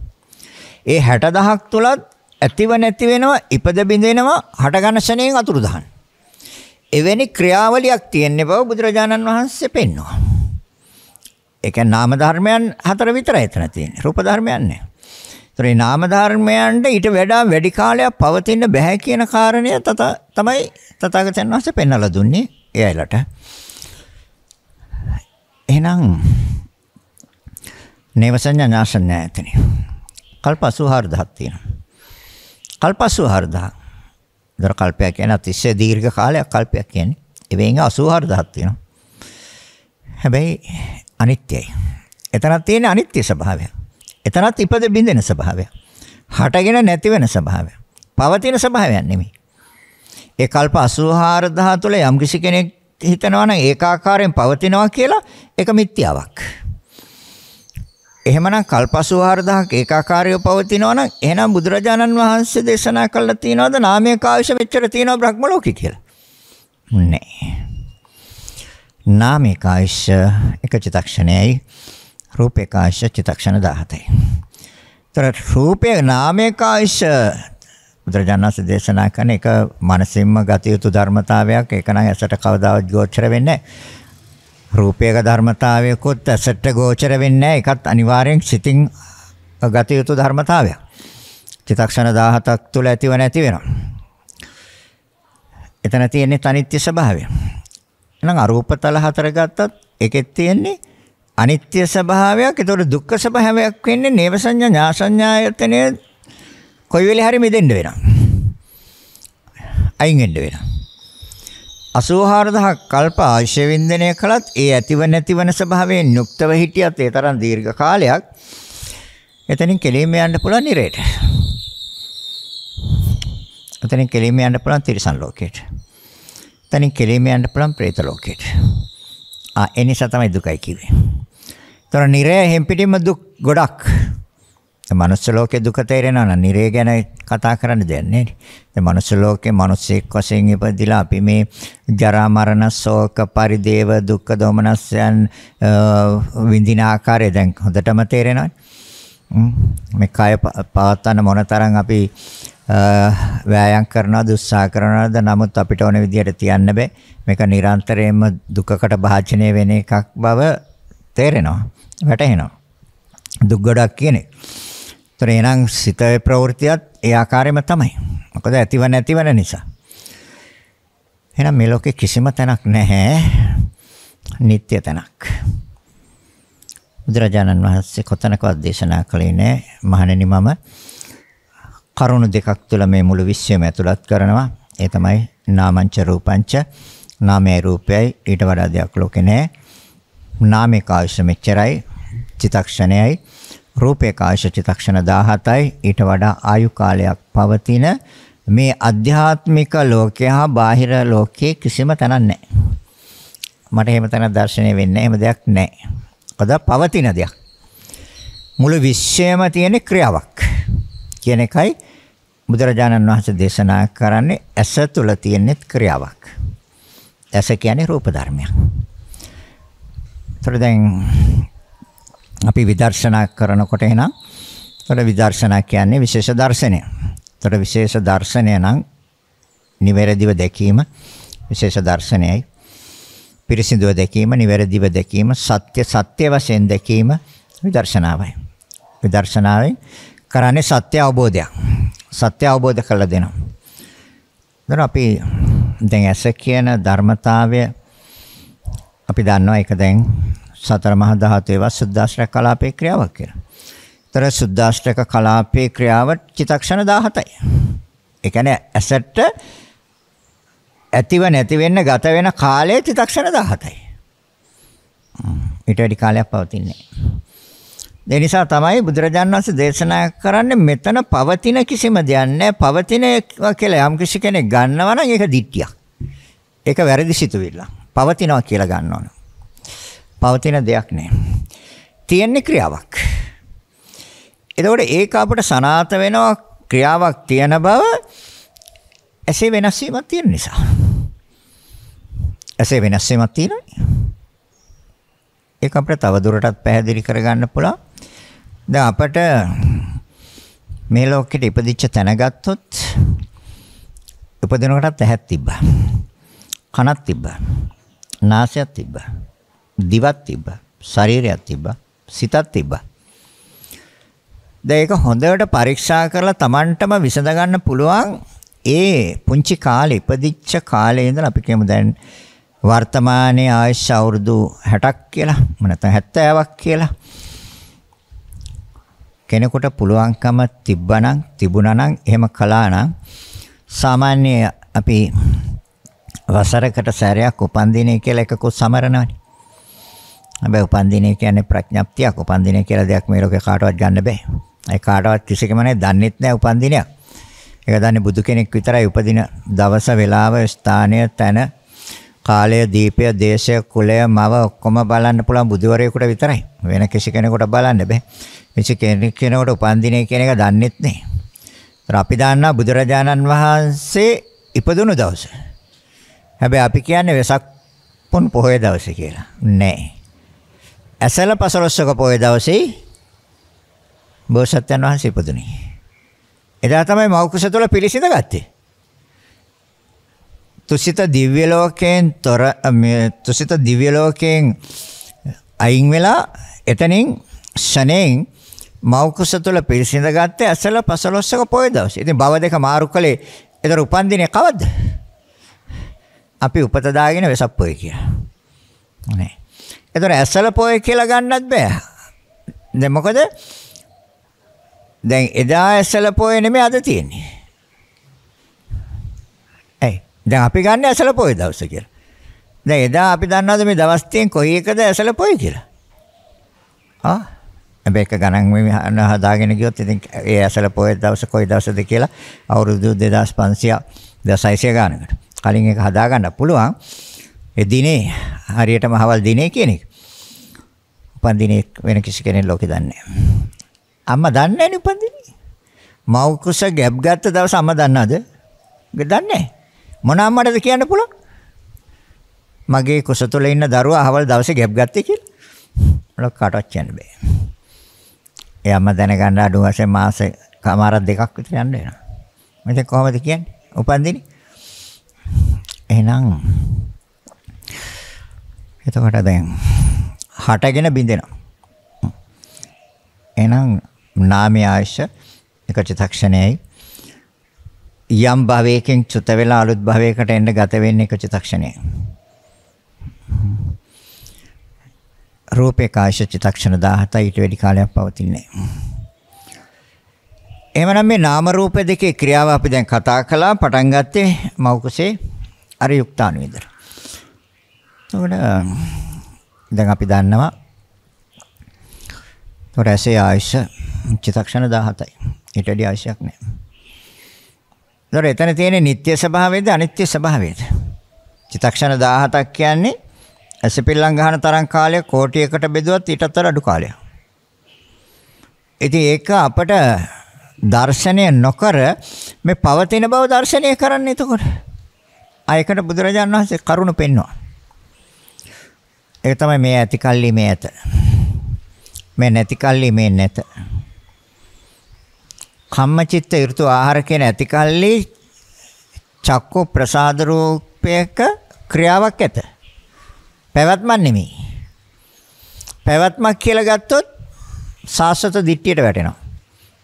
ඒ 60000ක් තුලත් ඇතිව නැති වෙනවා ඉපද බිඳෙනවා හට ගන්නසණයෙන් අතුරු දහන. එවැනි ක්‍රියාවලියක් තියෙන බව බුදුරජාණන් වහන්සේ පෙන්නවා. ඒ කියන්නේ නාම ධර්මයන් හතර විතරයි එතන තියෙන්නේ. රූප ධර්මයන් නෑ. ඒතර මේ නාම ධර්මයන්ට ඊට වඩා වැඩි කාලයක් පවතින්න බෑ කියන කාරණය තමයි තථාගතයන් වහන්සේ පෙන්වලා දුන්නේ එයලට. එහෙනම් නේව සංඥා නාශ නැහැ එතන. කල්ප 84000ක් තියෙනවා. කල්ප 84000. දර කල්පයක් කියන අතිශය දීර්ඝ කාලයක් කල්පයක් කියන්නේ. එවෙන් 84000ක් තියෙනවා. හැබැයි අනිත්‍යයි. එතනක් තියෙන අනිත්‍ය ස්වභාවය. එතනත් ඉපද බින්දෙන ස්වභාවය. හටගෙන නැති වෙන ස්වභාවය. පවතින ස්වභාවයක් නෙමෙයි. ඒ කල්ප 84000 තුළ යම් කිසි කෙනෙක් හිතනවා නම් ඒකාකාරයෙන් පවතිනවා කියලා ඒක මිත්‍යාවක්. එහෙමනම් කල්පසු 4000ක ඒකාකාරයව පවතිනවා නම් එහෙනම් බුදුරජාණන් වහන්සේ දේශනා කළා තියනවාද නාමයේ කාවශ මෙච්චර තියනවා බ්‍රහ්ම ලෝකේ කියලා? නෑ. නාමයේ කාවශ එක චිතක්ෂණයයි රූපේ කාවශ චිතක්ෂණ 17යි. ତର ରୂପେ ନାମେ କାଶ බුදුරජාණන්සේ දේශනා කරන එක මනසින්ම ගත යුතු ධර්මතාවයක් ඒක නම් ඇසට කවදාවත් ගෝචර වෙන්නේ නැහැ රූපයක ධර්මතාවයකොත් ඇසට ගෝචර වෙන්නේ නැහැ ඒකත් අනිවාර්යෙන් සිතින් ගත යුතු ධර්මතාවයක් චිතක්ෂණ 17ක් තුල ඇතිව නැති වෙනවා එතන තියෙන්නේ අනිත්‍ය ස්වභාවය එහෙනම් අරූපතල හතර ගත්තත් ඒකෙත් තියෙන්නේ අනිත්‍ය ස්වභාවයක් ඒතකොට දුක්ඛ ස්වභාවයක් වෙන්නේ නේව සංඥා ඥාසඤ්ඤායතනයේ කොයි වෙලේ හරි මිදෙන්න වෙනවා. අයින් වෙන්න වෙනවා. 84000 කල්ප ආශ්‍රය වින්දනය කළත් ඒ ඇතිව නැතිවන ස්වභාවයෙන් යුක්තව හිටියත් ඒ තරම් දීර්ඝ කාලයක් එතනින් කෙලීම යන්න පුළුවන් නිරේට. එතනින් කෙලීම යන්න පුළුවන් තිරිසන් ලෝකයට. එතනින් කෙලීම යන්න පුළුවන් പ്രേත ලෝකයට. ආ එනිසා තමයි දුකයි කිව්වේ. ඒතර නිරේ හැම්පිටින්ම දුක් ගොඩක්. මනුස්ස ලෝකේ දුක තේරෙනවා නම් නිරේ ගැන කතා කරන්න දෙයක් නෑනේ. දැන් මනුස්ස ලෝකේ මිනිස්සෙක් වශයෙන් ඉපදිලා අපි මේ ජරා මරණ ශෝක පරිදේව දුක් දොමනස්යන් විඳින ආකාරය දැන් හොඳටම තේරෙනවානේ. මේ කය පවත්තන මොනතරම් අපි වෑයම් කරනවා දුස්සා කරනවාද නමුත් අපිට ඕන විදිහට තියන්න බෑ. මේක නිරන්තරයෙන්ම දුකකට භාජනය වෙන එකක් බව තේරෙනවා. වැටහෙනවා. දුක් ගොඩක් කියන්නේ. ඒතර එහෙනම් සිතේ ප්‍රවෘත්තියත් ඒ ආකාරයෙන්ම තමයි. මොකද ඇතිව නැතිව නිසා. එහෙනම් මේ ලෝකේ කිසිම තැනක් නැහැ නিত্য තැනක්. බුදුරජාණන් වහන්සේ කොතනකවත් දේශනා කළේ නැහැ. මහණෙනි මම කරුණු දෙකක් තුළ මේ මුළු විශ්වයම ඇතුළත් කරනවා. ඒ තමයි නාමංච රූපංච. නාමයේ රූපයයි ඊට වඩා දෙයක් ලෝකේ නැහැ. නාමේ කාශ්‍ය මෙච්චරයි. චිතක්ෂණයයි රූපේ කාශ චිතක්ෂණ 17යි ඊට වඩා ආයු කාලයක් පවතින මේ අධ්‍යාත්මික ලෝකය හා බාහිර ලෝකයේ කිසිම තැනක් නැහැ. මට එහෙම තැනක් දැర్శණය වෙන්නේ එහෙම දෙයක් නැහැ. කොහොද පවතින දෙයක්. මුළු විශ්වයම තියෙන ක්‍රියාවක් කියන එකයි බුදුරජාණන් වහන්සේ දේශනා කරන්නේ ඇස තුල තියෙන ක්‍රියාවක්. ඇස කියන්නේ රූප ධර්මයක්. ඒතර දැන් අපි විදර්ශනා කරනකොට එහෙනම් ඒතර විදර්ශනා කියන්නේ විශේෂ දර්ශනය. ඒතර විශේෂ දර්ශනය නම් නිවැරදිව දැකීම විශේෂ දර්ශනයයි. පිරිසිදුව දැකීම, නිවැරදිව දැකීම, සත්‍ය සත්‍ය වශයෙන් දැකීම විදර්ශනාවයි. විදර්ශනාවෙන් කරන්නේ සත්‍ය අවබෝධයක්. සත්‍ය අවබෝධ කරලා දෙනවා. දැන් අපි දැන් ඇස කියන ධර්මතාවය අපි දන්නවා ඒක දැන් සතර මහා ධාතේවත් සුද්දාශ්‍රක කලාපේ ක්‍රියාවක් කියලා. ඒතර සුද්දාශ්‍රක කලාපේ ක්‍රියාව චිතක්ෂණ 17යි. ඒ කියන්නේ ඇසට ඇතිව නැති වෙන්න ගත වෙන කාලය චිතක්ෂණ 17යි. ඊට වැඩි කාලයක් පවතින්නේ ඒ නිසා තමයි බුදුරජාණන් වහන්සේ දේශනා කරන්නේ මෙතන පවතින කිසිම දෙයක් නැහැ. පවතින කියලා යම් කිසි කෙනෙක් ගන්නවා නම් ඒක දිට්ඨියක්. ඒක වැරදි සිතුවිල්ල. පවතිනවා කියලා ගන්න ඕන. පවතින දෙයක් නෑ. තියෙන්නේ ක්‍රියාවක්. එතකොට ඒක අපට සනාත වෙනවා ක්‍රියාවක් තියෙන බව ඇසේ වෙනස් වීමක් තියෙන නිසා. ඇසේ වෙනස් වීමක් තියෙනවා. ඒක අපිට තව දුරටත් පැහැදිලි කරගන්න පුළුවන්. දැන් අපට මේ ලෝකෙට ඉපදිච්ච තැන ගත්තොත් උපදිනකොටත් ඇහක් තිබ්බා. කනක් තිබ්බා. නාසයක් තිබ්බා. දිවක් තිබ්බා. ශරීරයක් තිබ්බා. සිතක් තිබ්බා. දැන් ඒක හොඳට පරීක්ෂා කරලා Tamanටම විසඳ ගන්න පුළුවන් ඒ පුංචි කාලේ ඉපදිච්ච කාලේ ඉඳලා අපි කියමු දැන් වර්තමානයේ ආයුෂ අවුරුදු 60ක් කියලා නැත්නම් 70ක් කියලා කෙනෙකුට පුළුවන්කම තිබ්බනම් තිබුණනම් එහෙම කළානම් සාමාන්‍ය අපි වසරකට සැරයක් උපන්දිනේ කියලා එකක සමරනවනේ හැබැයි උපන්දිනේ කියන්නේ ප්‍රඥප්තියක්. උපන්දිනේ කියලා දෙයක් මේ ලෝකේ කාටවත් ගන්න බෑ. ඒ කාටවත් කිසිකම නැහැ. දන්නේත් නැහැ උපන්දිනයක්. ඒක දන්නේ බුදු කෙනෙක් විතරයි උපදින දවස, වේලාව, ස්ථානය, තැන, කාලය, දීපය, දේශය, කුලය, මව ඔක්කොම බලන්න පුළුවන් බුදුවරයෙකුට විතරයි. වෙන කිසි කෙනෙකුට බලන්න බෑ. කිසි කෙනෙක් කෙනෙකුට උපන්දිනේ කියන එක දන්නේත් නැහැ. අපි දන්නා බුදුරජාණන් වහන්සේ ඉපදුණු දවස. හැබැයි අපි කියන්නේ වෙසක් පොන් පොහොය දවසේ කියලා. නෑ. ඇසල පසළොස්වක පොය දවසේ බෝසත්යන් වහන්සේ ඉපදුණි. එදා තමයි මෞකස තුළ පිළිසිඳ ගත්තේ. තුසිත දිව්‍ය ලෝකයෙන් තොර තුසිත දිව්‍ය ලෝකයෙන් අයින් වෙලා එතනින් ශනේන් මෞකස තුළ පිළිසිඳ ගත්තේ ඇසල පසළොස්වක පොය දවසේ. ඉතින් බව දෙක මාරු කළේ එතන උපන්දිනේ කවද්ද? අපි උපත දාගෙන වෙසක් පොය කියලා. නේ. ඒතර ඇසල පොය කියලා ගන්නත් බෑ. දැන් මොකද? දැන් එදා ඇසල පොය නෙමෙයි අද තියෙන්නේ. ඇයි? දැන් අපි ගන්න ඇසල පොය දවස කියලා. දැන් එදා අපි දන්නවද මේ දවස් තියෙන කොයි එකද ඇසල පොය කියලා? ආ හැබැයි එක ගණන් මේ හදාගෙන ගියොත් ඉතින් ඒ ඇසල පොය දවස කොයි දවසද කියලා අවුරුදු 2500 2600 ගානකට කලින් එක හදාගන්න පුළුවන් ඒ දිනේ හරියටම හවල් දිනේ කියන එක. උපන් දිනේ වෙන කිසි කෙනෙක් ලෝකේ දන්නේ නැහැ. අම්මා දන්නේ නැනේ උපන් දිනේ. මව් කුස ගැප් ගත්ත දවස අම්මා දන්නවද? දන්නේ නැහැ. මොන අම්මටද කියන්න පුළුවන්? මගේ කුස තුල ඉන්න දරුවා හවල් දවසේ ගැප් ගත්තේ කියලා. මොකක් කාටවත් කියන්න බෑ. ඒ අම්මා දැනගන්න අඩු වශයෙන් මාස කමාර දෙකක් විතර යන්න වෙනවා. මෙතන කොහොමද කියන්නේ? උපන්දිනේ. එහෙනම් එතකොට දැන් හටගෙන බිඳෙනවා. එහෙනම් නාමයේ ආයශ එක චිතක්ෂණයයි යම් භවයකින් චුත වෙලා අලුත් භවයකට එන්න ගත වෙන්නේ එක චිතක්ෂණයයි. රූපේ කායශ චිතක්ෂණ 17 ඊට වැඩි කාලයක් පවතින්නේ එහෙමනම් මේ නාම රූප දෙකේ ක්‍රියාව අපි දැන් කතා කළා පටන් ගත්තේ මෞකසේ අර යුක්තාණු විතර. එතකොට දැන් අපි දන්නවා එතකොට ඇසේ ආයස චිත්තක්ෂණ 17යි. ඊට වැඩි ආයසයක් නැහැ. එතකොට එතන තියෙන නিত্য ස්වභාවයද අනිත්‍ය ස්වභාවයද? චිත්තක්ෂණ 17ක් කියන්නේ ඇස පිල්ලම් ගන්න තරම් කාලයක් කෝටියකට බෙදුවත් ඊටතර අඩු කාලයක්. ඉතින් ඒක අපට දර්ශනය නොකර මේ පවතින බව දර්ශනය කරන්න එතකොට. ආයකට බුදුරජාණන් වහන්සේ කරුණ පෙන්වනවා. ඒක තමයි මේ ඇති කල්ලි මේ ඇත. මේ නැති කල්ලි මේ නැත. කම්මචිත්ත ඍතු ආහාර කියන ඇති කල්ලි චක්ක ප්‍රසාද රූපයක ක්‍රියාවක් ඇත. පැවැත්මක් නෙමෙයි. පැවැත්මක් කියලා ගත්තොත් සාස්වත දිට්ඨියට වැටෙනවා.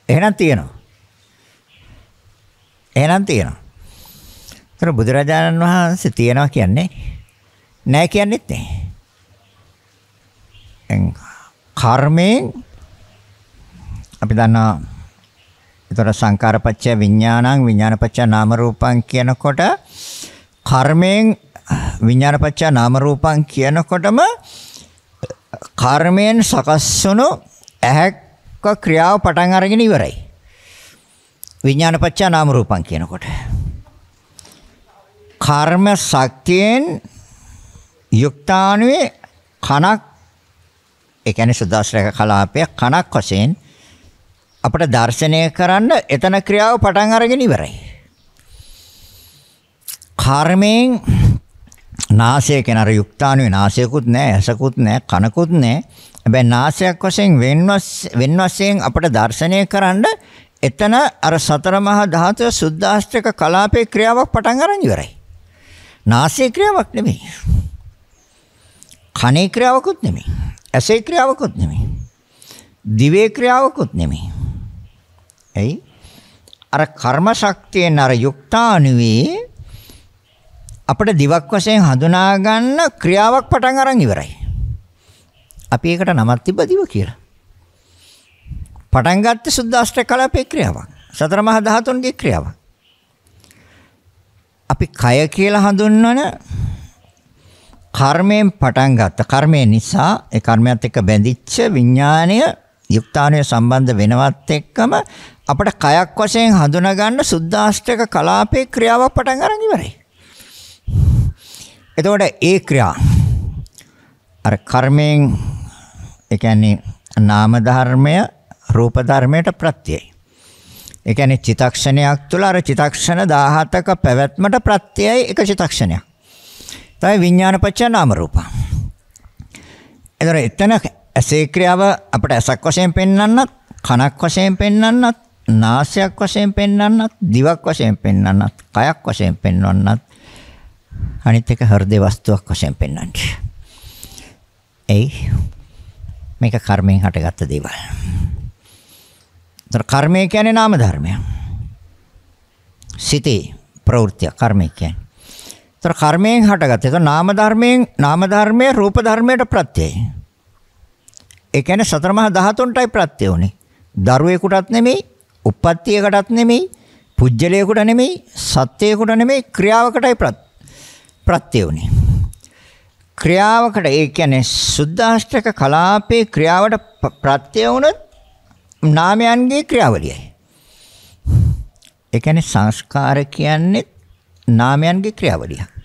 එහෙනම් තියෙනවා. එහෙනම් තියෙනවා. ඒතර බුදුරජාණන් වහන්සේ තියනවා කියන්නේ නෑ කියන්නේත් නෑ. කර්මයෙන් අපි දන්නා ඒතර සංකාරපච්චය විඥානං විඥානපච්චය නාම රූපං කියනකොට කර්මයෙන් විඥානපච්චය නාම රූපං කියනකොටම කර්මයෙන් සකස් වුණු ඇහැක ක්‍රියාව පටන් අරගෙන ඉවරයි. විඥානපච්චය නාම රූපං කියනකොට. කර්ම ශක්තියෙන් යුක්තාණුවේ කනක් ඒ කියන්නේ සුද්දාශ්‍රය කලාපය කණක් වශයෙන් අපිට දැర్శණය කරන්න එතන ක්‍රියාව පටන් අරගෙන ඉවරයි. කර්මයෙන් නාසය කියන අර යුක්තාණුවේ නාසයකුත් නැහැ, ඇසකුත් නැහැ, කනකුත් නැහැ. හැබැයි නාසයක් වශයෙන් වෙන් වශයෙන් අපිට දැర్శණය කරන්න එතන අර සතර මහා ධාතුව සුද්ධාස්ත්‍රක කලාපේ ක්‍රියාවක් පටන් අරන් ඉවරයි. නාසයේ ක්‍රියාවක් නෙමෙයි. කනේ ක්‍රියාවකුත් නෙමෙයි. ඇසේ ක්‍රියාවකුත් නෙමෙයි. දිවේ ක්‍රියාවකුත් නෙමෙයි. එයි අර කර්ම ශක්තියෙන් අර යුක්තාණුවේ අපිට දිවක් වශයෙන් හඳුනා ගන්න ක්‍රියාවක් පටන් අරන් ඉවරයි. අපි ඒකට නමක් තිබ්බ දිව කියලා. පටන් ගත්තේ සුද්දාෂ්ටක කලාපේ ක්‍රියාවක්. සතර මහා ධාතුන්ගේ ක්‍රියාවක්. අපි කය කියලා හඳුන්වන කර්මයෙන් පටන් ගත්ත කර්මය නිසා ඒ කර්මයත් එක්ක බැඳිච්ච විඥාණය යුක්තාණය සම්බන්ධ වෙනවත් එක්කම අපිට කයක් වශයෙන් හඳුනගන්න සුද්දාෂ්ටක කලාපේ ක්‍රියාවක් පටන් ගන්න ඉවරයි. එතකොට ඒ ක්‍රියා අර කර්මයෙන් ඒ කියන්නේ නාම ධර්මය රූප ධර්මයට ප්‍රත්‍යයයි. ඒ කියන්නේ චිතක්ෂණයක් තුළ අර චිතක්ෂණ 17ක පැවැත්මට ප්‍රත්‍යයයි එක චිතක්ෂණයක්. තමයි විඥානපච්චා නාම රූපං. ඒතර එතන ඇසේ ක්‍රියාව අපිට ඇසක් වශයෙන් පෙන්වන්නත්, කනක් වශයෙන් පෙන්වන්නත්, නාසයක් වශයෙන් පෙන්වන්නත්, දිවක් වශයෙන් පෙන්වන්නත්, කයක් වශයෙන් පෙන්වන්නත්, අනිත් එක හෘදේ වස්තුවක් වශයෙන් පෙන්වන්නට. ඒ මේක කර්මයෙන් හටගත්ත දේවල්. ඒතර කර්මය කියන්නේ නාම ධර්මයක්. සිතේ ප්‍රවෘත්ති කර්මය කියන්නේ ඒතර කර්මයෙන් හටගත් එක නාම ධර්මයෙන් නාම ධර්මයේ රූප ධර්මයට ප්‍රත්‍යයයි. ඒ කියන්නේ සතර මහා ධාතුන්ටයි ප්‍රත්‍ය උනේ. දරුවෙකුටත් නෙමෙයි, උප්පත්තියකටත් නෙමෙයි, පුජ්‍යලයකට නෙමෙයි, සත්‍යයකට නෙමෙයි ක්‍රියාවකටයි ප්‍රත්‍ය උනේ. ක්‍රියාවකට ඒ කියන්නේ සුද්දාෂ්ටක කලාපේ ක්‍රියාවට ප්‍රත්‍ය වුණොත් නාමයන්ගේ ක්‍රියාවලියයි. ඒ කියන්නේ සංස්කාර කියන්නේ නාමයන්ගේ ක්‍රියාවලියක්.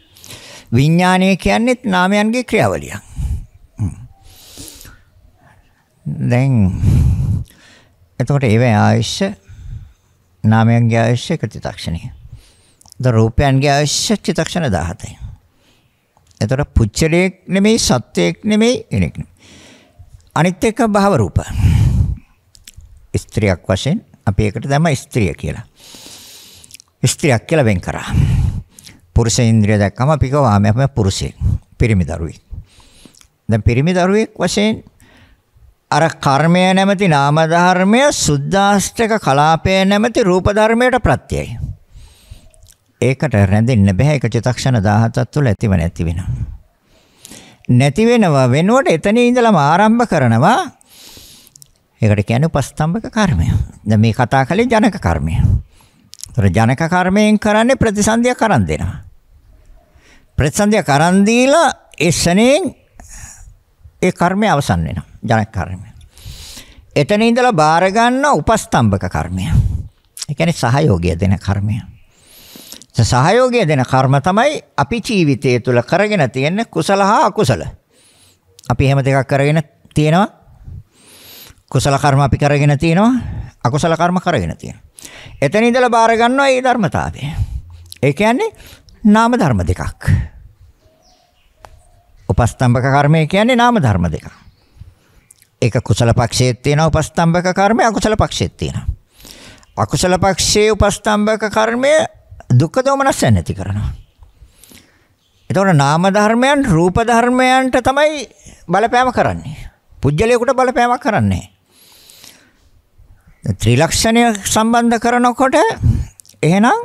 විඥානය කියන්නේත් නාමයන්ගේ ක්‍රියාවලියක්. දැන් එතකොට ඒවැ ආයශ්‍ය නාමයන්ගේ ආයශ්‍ය එක චිතක්ෂණය. ද රූපයන්ගේ ආයශ්‍ය චිතක්ෂණ 17යි. එතකොට පුච්චලයක් නෙමෙයි සත්‍යයක් නෙමෙයි කෙනෙක් නෙමෙයි. අනිත් එක භව රූප. ස්ත්‍රියක් වශයෙන් අපි ඒකට තමයි ස්ත්‍රිය කියලා. ස්ත්‍රියක් කියලා වෙන් කරා. පුරුෂ ඉන්ද්‍රිය දැක්කම අපි කියවා මම පුරුෂයෙක්. පිරිමි දරුවෙක්. දැන් පිරිමි දරුවෙක් වශයෙන් අර කර්මය නැමැති නාම ධර්මය සුද්ධාෂ්ටක කලාපය නැමැති රූප ධර්මයට ප්‍රත්‍යයයි. ඒකට රැඳෙන්න බෑ ඒක චිතක්ෂණ 17ක් තුළ ඇතිව නැති වෙනවා. නැති වෙනවා වෙනුවට එතන ඉඳලම ආරම්භ කරනවා. ඒකට කියන්නේ උපස්තම්භක කර්මය. දැන් මේ කතා කළේ ජනක කර්මය. ඒතර ජනක කර්මයෙන් කරන්නේ ප්‍රතිසන්දිය කරන් දෙනවා. ප්‍රතිසන්දිය කරන් දීලා ඒ ශනේන් ඒ කර්මය අවසන් වෙනවා. ජනක කර්මය. එතන ඉඳලා බාර ගන්න උපස්තම්භක කර්මය. ඒ කියන්නේ සහයෝගය දෙන කර්මය. සහයෝගය දෙන කර්ම තමයි අපි ජීවිතය තුළ කරගෙන තියෙන කුසල හා අකුසල. අපි එහෙම දෙකක් කරගෙන තියෙනවා. කුසල කර්ම අපි කරගෙන තියෙනවා. අකුසල කර්ම කරගෙන තියෙනවා. එතන ඉඳලා බාර ගන්නවා ඒ ධර්මතාවය. ඒ කියන්නේ නාම ධර්ම දෙකක්. උපස්තම්භක කර්මය කියන්නේ නාම ධර්ම දෙකක්. ඒක කුසල පක්ෂයේ තියෙන උපස්තම්භක කර්මය අකුසල පක්ෂයේ තියෙනවා. අකුසල පක්ෂයේ උපස්තම්භක කර්මය දුක්ඛ දෝමනස් නැති කරනවා. එතකොට නාම ධර්මයන් රූප ධර්මයන්ට තමයි බලපෑම කරන්නේ. පුජ්‍යලයකට බලපෑමක් කරන්නේ නැහැ. ත්‍රිලක්ෂණය සම්බන්ධ කරනකොට එහෙනම්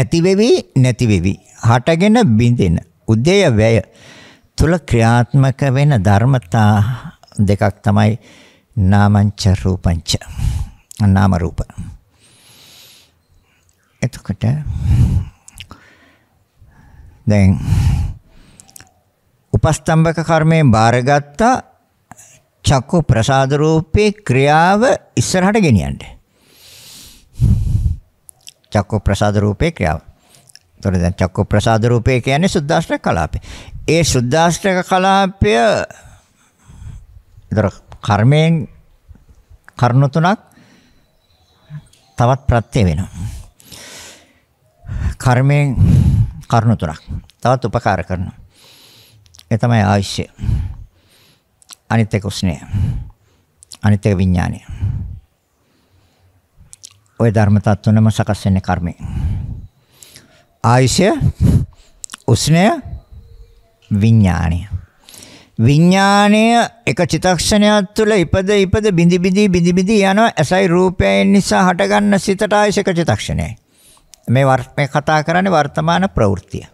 ඇති වෙවි නැති වෙවි හටගෙන බිඳෙන උදේය වැය තුල ක්‍රියාත්මක වෙන ධර්මතා දෙකක් තමයි නාමංච රූපංච නාම රූප එතකොට දැන් උපස්තම්භක කර්මයෙන් බාරගත්තා චක්කු ප්‍රසාද රූපේ ක්‍රියාව ඉස්සරහට ගෙනියන්න. චක්කු ප්‍රසාද රූපේ ක්‍රියාව. එතකොට දැන් චක්කු ප්‍රසාද රූපේ කියන්නේ සුද්දාෂ්ටක කලාපය. ඒ සුද්දාෂ්ටක කලාපය දර කර්මයෙන් කරුණු තුනක් තවත් ප්‍රත්‍ය වෙනවා. කර්මයෙන් කරුණු තුනක් තවත් උපකාර කරනවා. ඒ තමයි ආයශ්‍ය. අනිත් එක උස්නේ. අනිත් එක විඥානය. ওই ධර්මතා තුනම සකස් වෙන්නේ කර්මයෙන්. ආයශය උස්නය විඥාණය. විඥාණය එක චිතක්ෂණයක් තුළ ඉපද ඉපද බිඳි බිඳි බිඳි බිඳි යනවා ඇසයි රූපයෙන් නිසා හටගන්න සිතට ආයශක චිතක්ෂණයයි. මේ මේ කතා කරන්නේ වර්තමාන ප්‍රවෘත්තිය.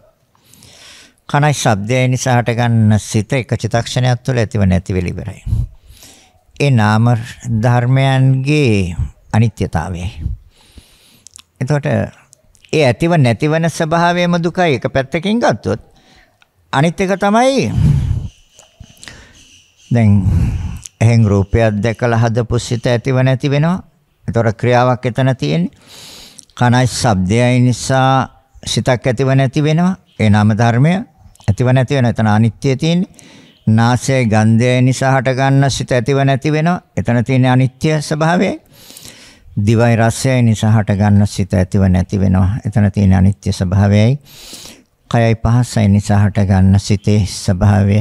කනයි ශබ්දයයි නිසා හටගන්න සිත එක චිතක්ෂණයක් තුළ ඇතිව නැති වෙලි ඉවරයි. ඒ නාම ධර්මයන්ගේ අනිත්‍යතාවය. එතකොට ඒ ඇතිව නැතිවන ස්වභාවයම දුකයි එක පැත්තකින් ගත්තොත් අනිත් එක තමයි දැන් එහෙන් රූපයක් දැකලා හදපු සිත ඇතිව නැති වෙනවා. ඒතොර ක්‍රියාවක් එතන තියෙන්නේ. කනයි ශබ්දයයි නිසා සිතක් ඇතිව නැති වෙනවා. ඒ නාම ධර්මය. ඇතිව නැති වෙන එතන අනිත්‍යය තියෙන්නේ. නාසයේ ගන්ධය නිසා හටගන්න සිත ඇතිව නැති වෙනවා. එතන තියෙන අනිත්‍ය ස්වභාවය. දිවයි රසය නිසා හටගන්න සිත ඇතිව නැති වෙනවා. එතන තියෙන අනිත්‍ය ස්වභාවයයි. කයයි පහසයි නිසා හටගන්න සිතේ ස්වභාවය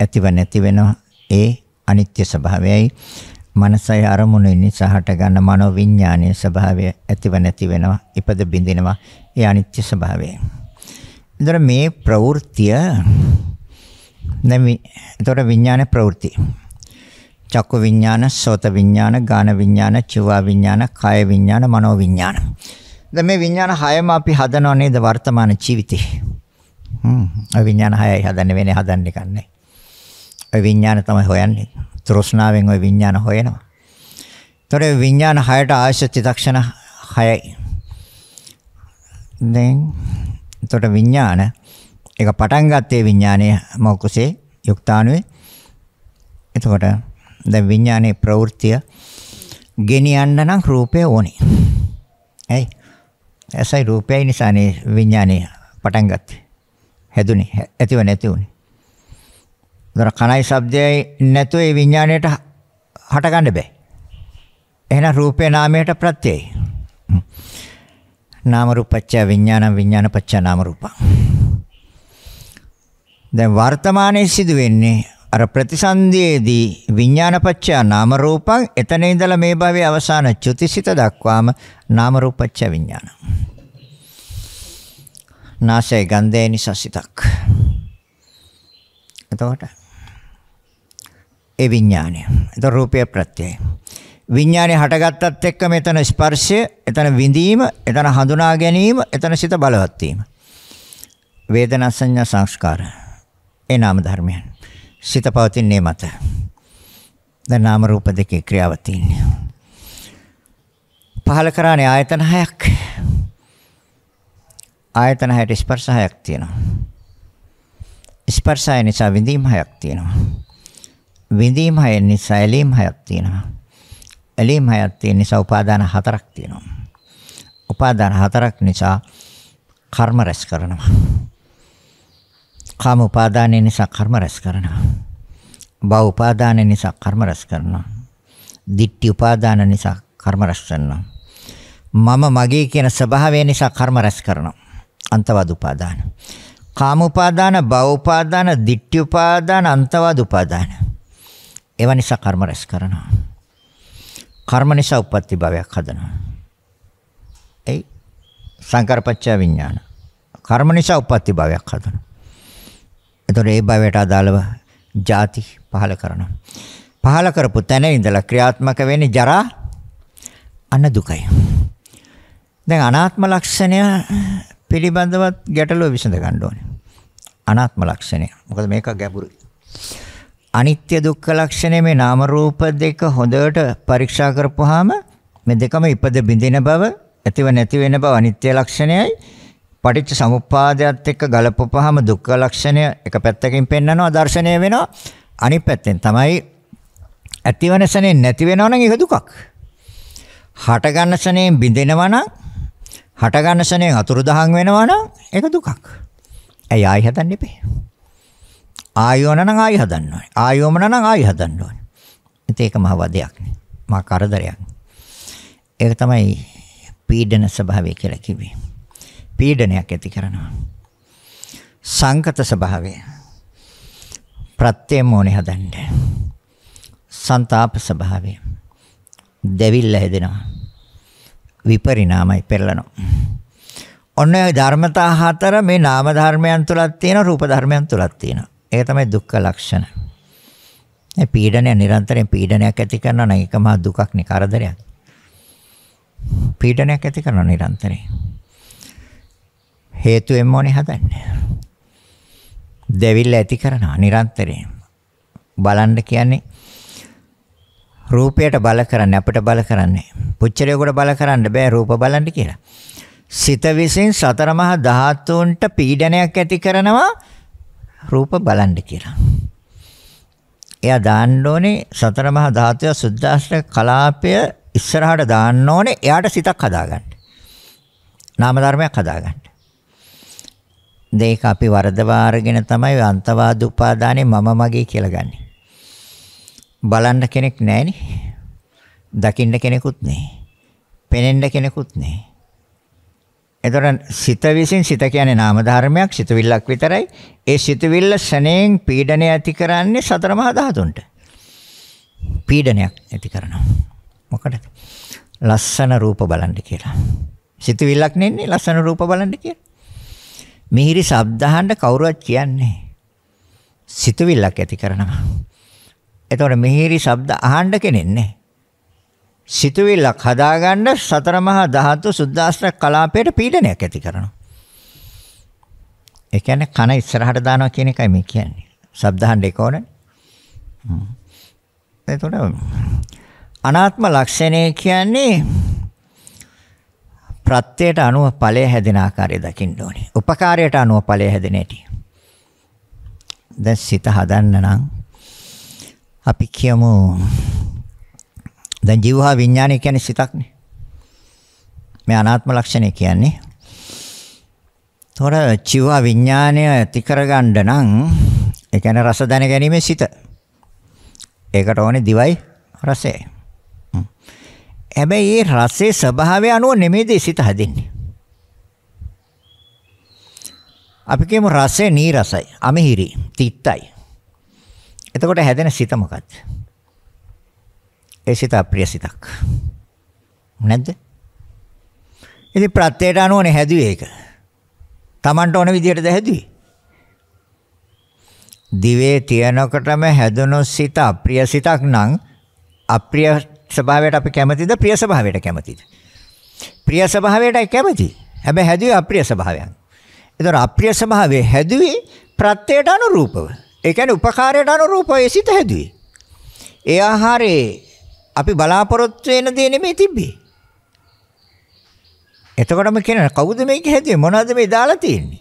ඇතිව නැති වෙනවා. ඒ අනිත්‍ය ස්වභාවයයි. මනසයි අරමුණේ නිසා හටගන්න මනෝ විඥානයේ ස්වභාවය ඇතිව නැති වෙනවා. ඉපද බිඳිනවා. ඒ අනිත්‍ය ස්වභාවයයි. එතකොට මේ ප්‍රවෘත්තිය දැන් එතකොට විඥාන ප්‍රවෘත්ති. චක්කු විඥාන, සෝත විඥාන, ගාන විඥාන, චිව විඥාන, කාය විඥාන, මනෝ විඥාන. දැන් මේ විඥාන හයම අපි හදනව නේද වර්තමාන ජීවිතේ. හ්ම්. ඔය විඥාන හයයි හදන්නේ වෙන්නේ හදන්නේ කන්නේ. ඔය විඥාන තමයි හොයන්නේ. තෘෂ්ණාවෙන් ඔය විඥාන හොයනවා. එතකොට විඥාන හයට ආශ්‍රිත චිත්තක්ෂණ හයයි. දැන් එතකොට විඥාන ඒක පටන් ගත්තේ විඥානයේ මොකුසේ යුක්තාණුවේ. එතකොට දැන් විඥානයේ ප්‍රවෘත්තිය ගෙනියන්න නම් රූපය ඕනේ. ඇයි? ඇසයි රූපයයි නිසානේ විඥානය පටන් ගත්තේ. හැදුනේ ඇතිව නැති උනේ. දර කණයි ශබ්දයයි නැතුව ඒ විඥාණයට හටගන්න බෑ. එහෙනම් රූපේ නාමයට ප්‍රත්‍යයයි. නාම රූපච්ච විඥානං විඥානපච්ච නාම රූපං. දැන් වර්තමානයේ සිදු වෙන්නේ අර ප්‍රතිසන්දියේදී විඥානපච්ච නාම රූපං එතන ඉඳලා මේ භවයේ අවසාන චුතිසිත දක්වාම නාම රූපච්ච විඥාන. නාසය ගන්ධය නිසා සිතක්. එතකොට ඒ විඥානය. එතකොට රූපය ප්‍රත්‍යයයි. විඥානය හටගත්තත් එක්ක මෙතන ස්පර්ශය, එතන විඳීම, එතන හඳුනා ගැනීම, එතන සිත බලවත් වීම. වේදනා සංඥා සංස්කාර. ඒ නාම ධර්මයන්. සිත පවතින්නේ මත. දැන් නාම රූප දෙකේ ක්‍රියාව තියෙන්නේ. පහල කරානේ ආයතන හයක්. ආයතන හයට ස්පර්ශ හයක් තියෙනවා. ස්පර්ශය නිසා විඳීම් හයක් තියෙනවා. විඳීම් හය නිසා ඇලීම් හයක් තියෙනවා. ඇලීම් හයක් තියෙන නිසා උපාදාන හතරක් තියෙනවා. උපාදාන හතරක් නිසා කර්ම රැස් කරනවා. කාම උපාදානය නිසා කර්ම රැස් කරනවා. භව උපාදානය නිසා කර්ම රැස් කරනවා. දිට්ඨි උපාදාන නිසා කර්ම රැස් කරනවා. මම මගේ කියන ස්වභාවය නිසා කර්ම රැස් කරනවා. අන්තවාද උපාදාන. කාම උපාදාන, භව උපාදාන, දිට්ඨි උපාදාන, අන්තවාද උපාදාන. ඒවා නිසා කර්ම රැස් කරනවා. කර්ම නිසා උප්පත්ති භවයක් හදනවා. එයි සංකාරපච්චය විඥාන. කර්ම නිසා උප්පත්ති භවයක් හදනවා. එතකොට ඒ භවයට අදාළව ಜಾති පහල කරනවා. පහල කරපු තැන ඉඳලා ක්‍රියාත්මක වෙන්නේ ජරා අන දුකයි. දැන් අනාත්ම ලක්ෂණය පිළිබඳවත් ගැටලුව විසඳ ගන්න ඕනේ. අනාත්ම ලක්ෂණය. මොකද මේක ගැඹුරුයි. අනිත්‍ය දුක්ඛ ලක්ෂණය මේ නාම රූප දෙක හොඳට පරීක්ෂා කරපුවාම මේ දෙකම ඉපද බිඳින බව ඇතිව නැති වෙන බව අනිත්‍ය ලක්ෂණයයි පටිච්ච සමුප්පාදයත් එක්ක ගලපපුවාම දුක්ඛ ලක්ෂණය එක පැත්තකින් පෙන්නනවා දර්ශනය වෙනවා අනිත් පැත්තෙන් තමයි ඇතිවන සනේ නැති වෙනවා නම් ඒක දුකක්. හට ගන්න සනේ බිඳෙනවා නම් හට ගන්න සනේ අතුරුදහන් වෙනවා නම් ඒක දුකක්. ඇයි ආයි හදන්නේ බෑ. ආයෝන නම් ආයි හදන්න ඕනේ. ආයෝමන නම් ආයි හදන්න ඕනේ. ඉතින් ඒක මහ වදයක් නේ. මා කරදරයක්. ඒක තමයි පීඩන ස්වභාවය කියලා කිව්වේ. පීඩනයක් ඇති කරනවා. සංකත ස්වභාවය. ප්‍රත්‍යයෙන් ඕනේ හදන්න. සන්තාප ස්වභාවය. දෙවිල්ල හැදෙනවා. විපරිණාමයි පෙරලනවා. ඔන්න ඒ ධර්මතා හතර මේ නාම ධර්මයන් තුලත් තියෙනවා රූප ධර්මයන් තුලත් තියෙනවා. ඒක තමයි දුක්ඛ ලක්ෂණ. මේ පීඩනය නිරන්තරයෙන් පීඩනයක් ඇති කරනවා නම් ඒක මහා දුකක් නේ කරදරයක්. පීඩනයක් ඇති කරනවා නිරන්තරයෙන්. හේතුෙන් මොනේ හදන්නේ? දෙවිල්ල ඇති කරනවා නිරන්තරයෙන්. බලන්න කියන්නේ රූපයට බල කරන්නේ අපිට බල කරන්නේ. පුච්චරයකට බල කරන්න බෑ රූප බලන්න කියලා. සිත විසින් සතර මහා ධාතුන්ට පීඩනයක් ඇති කරනවා රූප බලන්න කියලා. එයා දාන්න ඕනේ සතර මහා ධාතුවේ සුද්දාස්තක කලාපය ඉස්සරහට දාන්න ඕනේ එයාට සිතක් හදාගන්න. නාම ධර්මයක් හදාගන්න. දෙක අපි වරදවාරගෙන තමයි අන්තවාද උපාදානේ මම මගේ කියලා ගන්නෙ. බලන්න කෙනෙක් නැහෙනේ. දකින්න කෙනෙකුත් නැහැ. පෙනෙන්න කෙනෙකුත් නැහැ. එතකොට සිත විසින් සිත කියන්නේ නාම ධර්මයක් සිතවිල්ලක් විතරයි. ඒ සිතවිල්ල සනේන් පීඩනය ඇති කරන්නේ සතර මහා ධාතුන්ට. පීඩනයක් ඇති කරනවා. මොකටද? ලස්සන රූප බලන්න කියලා. සිතවිල්ලක් නෙන්නේ ලස්සන රූප බලන්න කියලා. මිහිරි ශබ්ද අහන්න කවුරුවත් කියන්නේ. සිතවිල්ලක් ඇති කරනවා. එතකොට මිහිරි ශබ්ද අහන්න කෙනෙක් නැහැ. සිතුවිල්ලක් හදාගන්න සතර මහා ධාතු සුද්දාස්ත්‍ර කලාපයට පීඩනයක් ඇති කරනවා. ඒ කියන්නේ කන ඉස්සරහට දානවා කියන එකයි මේ කියන්නේ. ශබ්දහන් දෙක ඕනේ. එතකොට අනාත්ම ලක්ෂණය කියන්නේ ප්‍රත්‍යයට අනුව ඵලය හැදෙන ආකාරය දකින්න ඕනේ. උපකාරයට අනුව ඵලය හැදෙන හැටි. දැන් සිත හදන්න නම් අපි කියමු දැන් ජීවහා විඥානය කියන්නේ සිතක්නේ. මේ අනාත්ම ලක්ෂණය කියන්නේ. තොර ජීවහා විඥානය ඇති කරගන්න නම් ඒ කියන්නේ රස දැන ගැනීමේ සිත. ඒකට ඕනේ දිවයි රසය. හැබැයි මේ රසයේ ස්වභාවය අනුව නෙමෙයිද සිත හදින්නේ. අපි කියමු රසය නීරසයි, අමහිරි, තිත්තයි. එතකොට හැදෙන සිත මොකක්ද? ඒ සිත අප්‍රිය සිතක්. නැද්ද? ඉතින් ප්‍රත්‍යයට අනුවනේ හැදුවේ ඒක. Tamanට ඕන විදිහටද හැදුවේ? දිවේ තියනකොටම හැදුණු සිත අප්‍රිය සිතක් නම් අප්‍රිය ස්වභාවයට අපි කැමතිද ප්‍රිය ස්වභාවයට කැමතිද? ප්‍රිය ස්වභාවයටයි කැමති. හැබැයි හැදුවේ අප්‍රිය ස්වභාවයන්. ඒතර අප්‍රිය ස්වභාවයේ හැදුවේ ප්‍රත්‍යයට අනුරූපව. ඒ කියන්නේ උපකාරයට අනුරූපව ඒ සිත හැදුවේ. ඒ ආහාරයේ අපි බලාපොරොත්තු වෙන දේ නෙමෙයි තිබ්බේ. එතකොටම කියන කවුද මේක හැදුවේ මොනවද මේ දාලා තියෙන්නේ?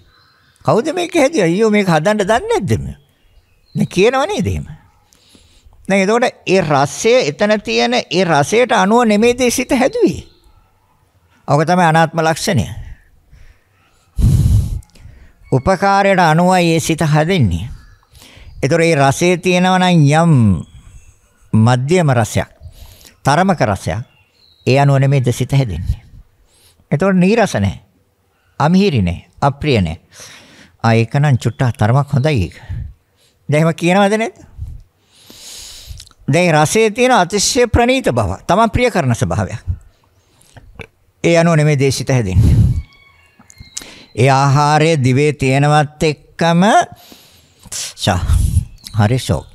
කවුද මේක හැදුවේ? අයියෝ මේක හදන්න දන්නේ නැද්ද මේ? නේ කියනව නේද එහෙම? දැන් එතකොට ඒ රසය එතන තියෙන ඒ රසයට අනුව නෙමෙයි දේ සිත හැදුවේ. ඔක තමයි අනාත්ම ලක්ෂණය. උපකාරයට අනුවයි ඒ සිත හැදෙන්නේ. ඒතොර ඒ රසයේ තියෙනවා නම් යම් මධ්‍යම රසයක්. තරමක රසයක්. ඒ අනුව නෙමෙයිද සිත හැදෙන්නේ. එතකොට නීරස නැහැ. අමිහිරි නැහැ. අප්‍රිය නැහැ. ආ ඒකනම් චුට්ටක් තරමක් හොඳයි ඒක. දැන් එහෙම කියනවද නේද? දැන් රසයේ තියෙන අතිශය ප්‍රණීත බව. තමන් ප්‍රිය කරන ස්වභාවයක්. ඒ අනුව නෙමෙයි දේශිත හැදෙන්නේ. ඒ ආහාරය දිවේ තියෙනවත් එක්කම ෂා හරි ෂෝක්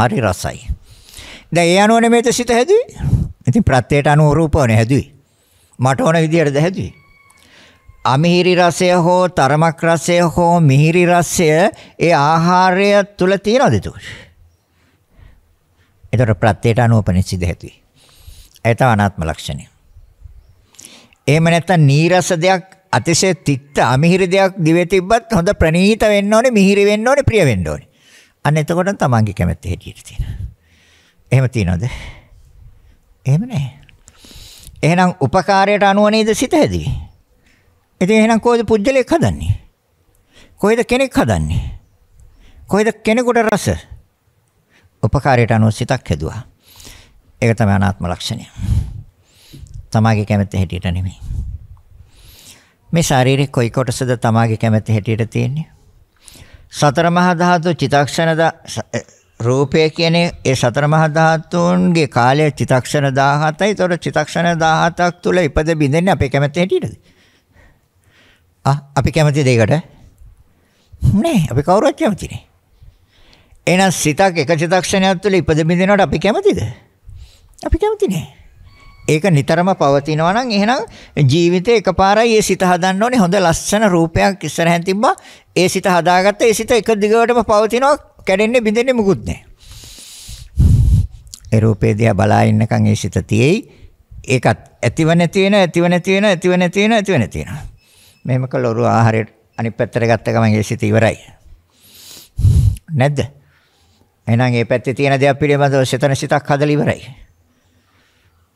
හරි රසයි දැන් ඒ අනුව නෙමෙයිද සිත හැදුවේ? ඉතින් ප්‍රත්‍යයට අනුව රූපවනේ හැදුවේ. මට ඕන විදියටද හැදුවේ? අමිහිරි රසය හෝ තරමක් රසය හෝ මිහිරි රසය ඒ ආහාරය තුල තියනද එතකොට? ඒතර ප්‍රත්‍යයට අනුවපනේ සිද හැදුවේ. ඒ තමයි අනාත්ම ලක්ෂණය. එහෙම නැත්නම් නීරස දෙයක් අතිශය තිත්ත අමිහිරි දෙයක් දිවේ තිබ්බත් හොඳ ප්‍රණීත වෙන්න ඕනේ මිහිරි වෙන්න ඕනේ ප්‍රිය වෙන්න ඕනේ. අන්න එතකොට තමන්ගේ කැමැත්ත හැටියට තියෙනවා. එහෙම තියනද? එහෙම නැහැ. එහෙනම් උපකාරයට අනුව නේද සිත හැදුවේ? ඉතින් එහෙනම් කොහෙද පුජ්‍යලයක් හදන්නේ? කොහෙද කෙනෙක් හදන්නේ? කොහෙද කෙනෙකුට රස? උපකාරයට අනුව සිතක් හැදුවා. ඒක තමයි අනාත්ම ලක්ෂණය. තමාගේ කැමැත්ත හැටියට නෙමෙයි. මේ ශාරීරික කොයි කොටසද තමාගේ කැමැත්ත හැටියට තියෙන්නේ? සතර මහා ධාතු චිතක්ෂණ රූපය කියන්නේ ඒ සතර මහා ධාතුන්ගේ කාලය චිතක්ෂණ 17යි. ඒතොර චිතක්ෂණ 17ක් තුල ඉපද බින්දෙන්නේ අපේ කැමැත්ත හැටියටද? ආ අපි කැමති දෙයකට නෑ අපි කවුරුවත් කැමති නෑ. එහෙනම් සිතක් එක චිතක්ෂණයක් තුළ ඉපද බින්දෙනවට අපි කැමතිද? අපි කැමති නෑ. ඒක නිතරම පවතිනවා නම් එහෙනම් ජීවිතේ එකපාරයි ඒ සිත හදන්න ඕනේ හොඳ ලස්සන රූපයක් ඉස්සරහින් තිබ්බා ඒ සිත හදාගත්ත ඒ සිත එක දිගටම පවතිනවා කැඩෙන්නේ බිඳෙන්නේ මුකුත් නැහැ. ඒ රූපේ දිහා බලා ඉන්නකන් ඒ සිත තියේයි. ඒකත් ඇතිව නැති වෙන ඇතිව නැති වෙන ඇතිව නැති වෙන ඇතිව නැති වෙන. මෙහෙම කළ ඔරුව ආහාරයට අනිත් පැත්තට ගත්ත ගමන් ඒ සිත ඉවරයි. නැද්ද? එහෙනම් ඒ පැත්තේ තියෙන දේවල් පිළිබඳව සිතන සිතක් හදලා ඉවරයි.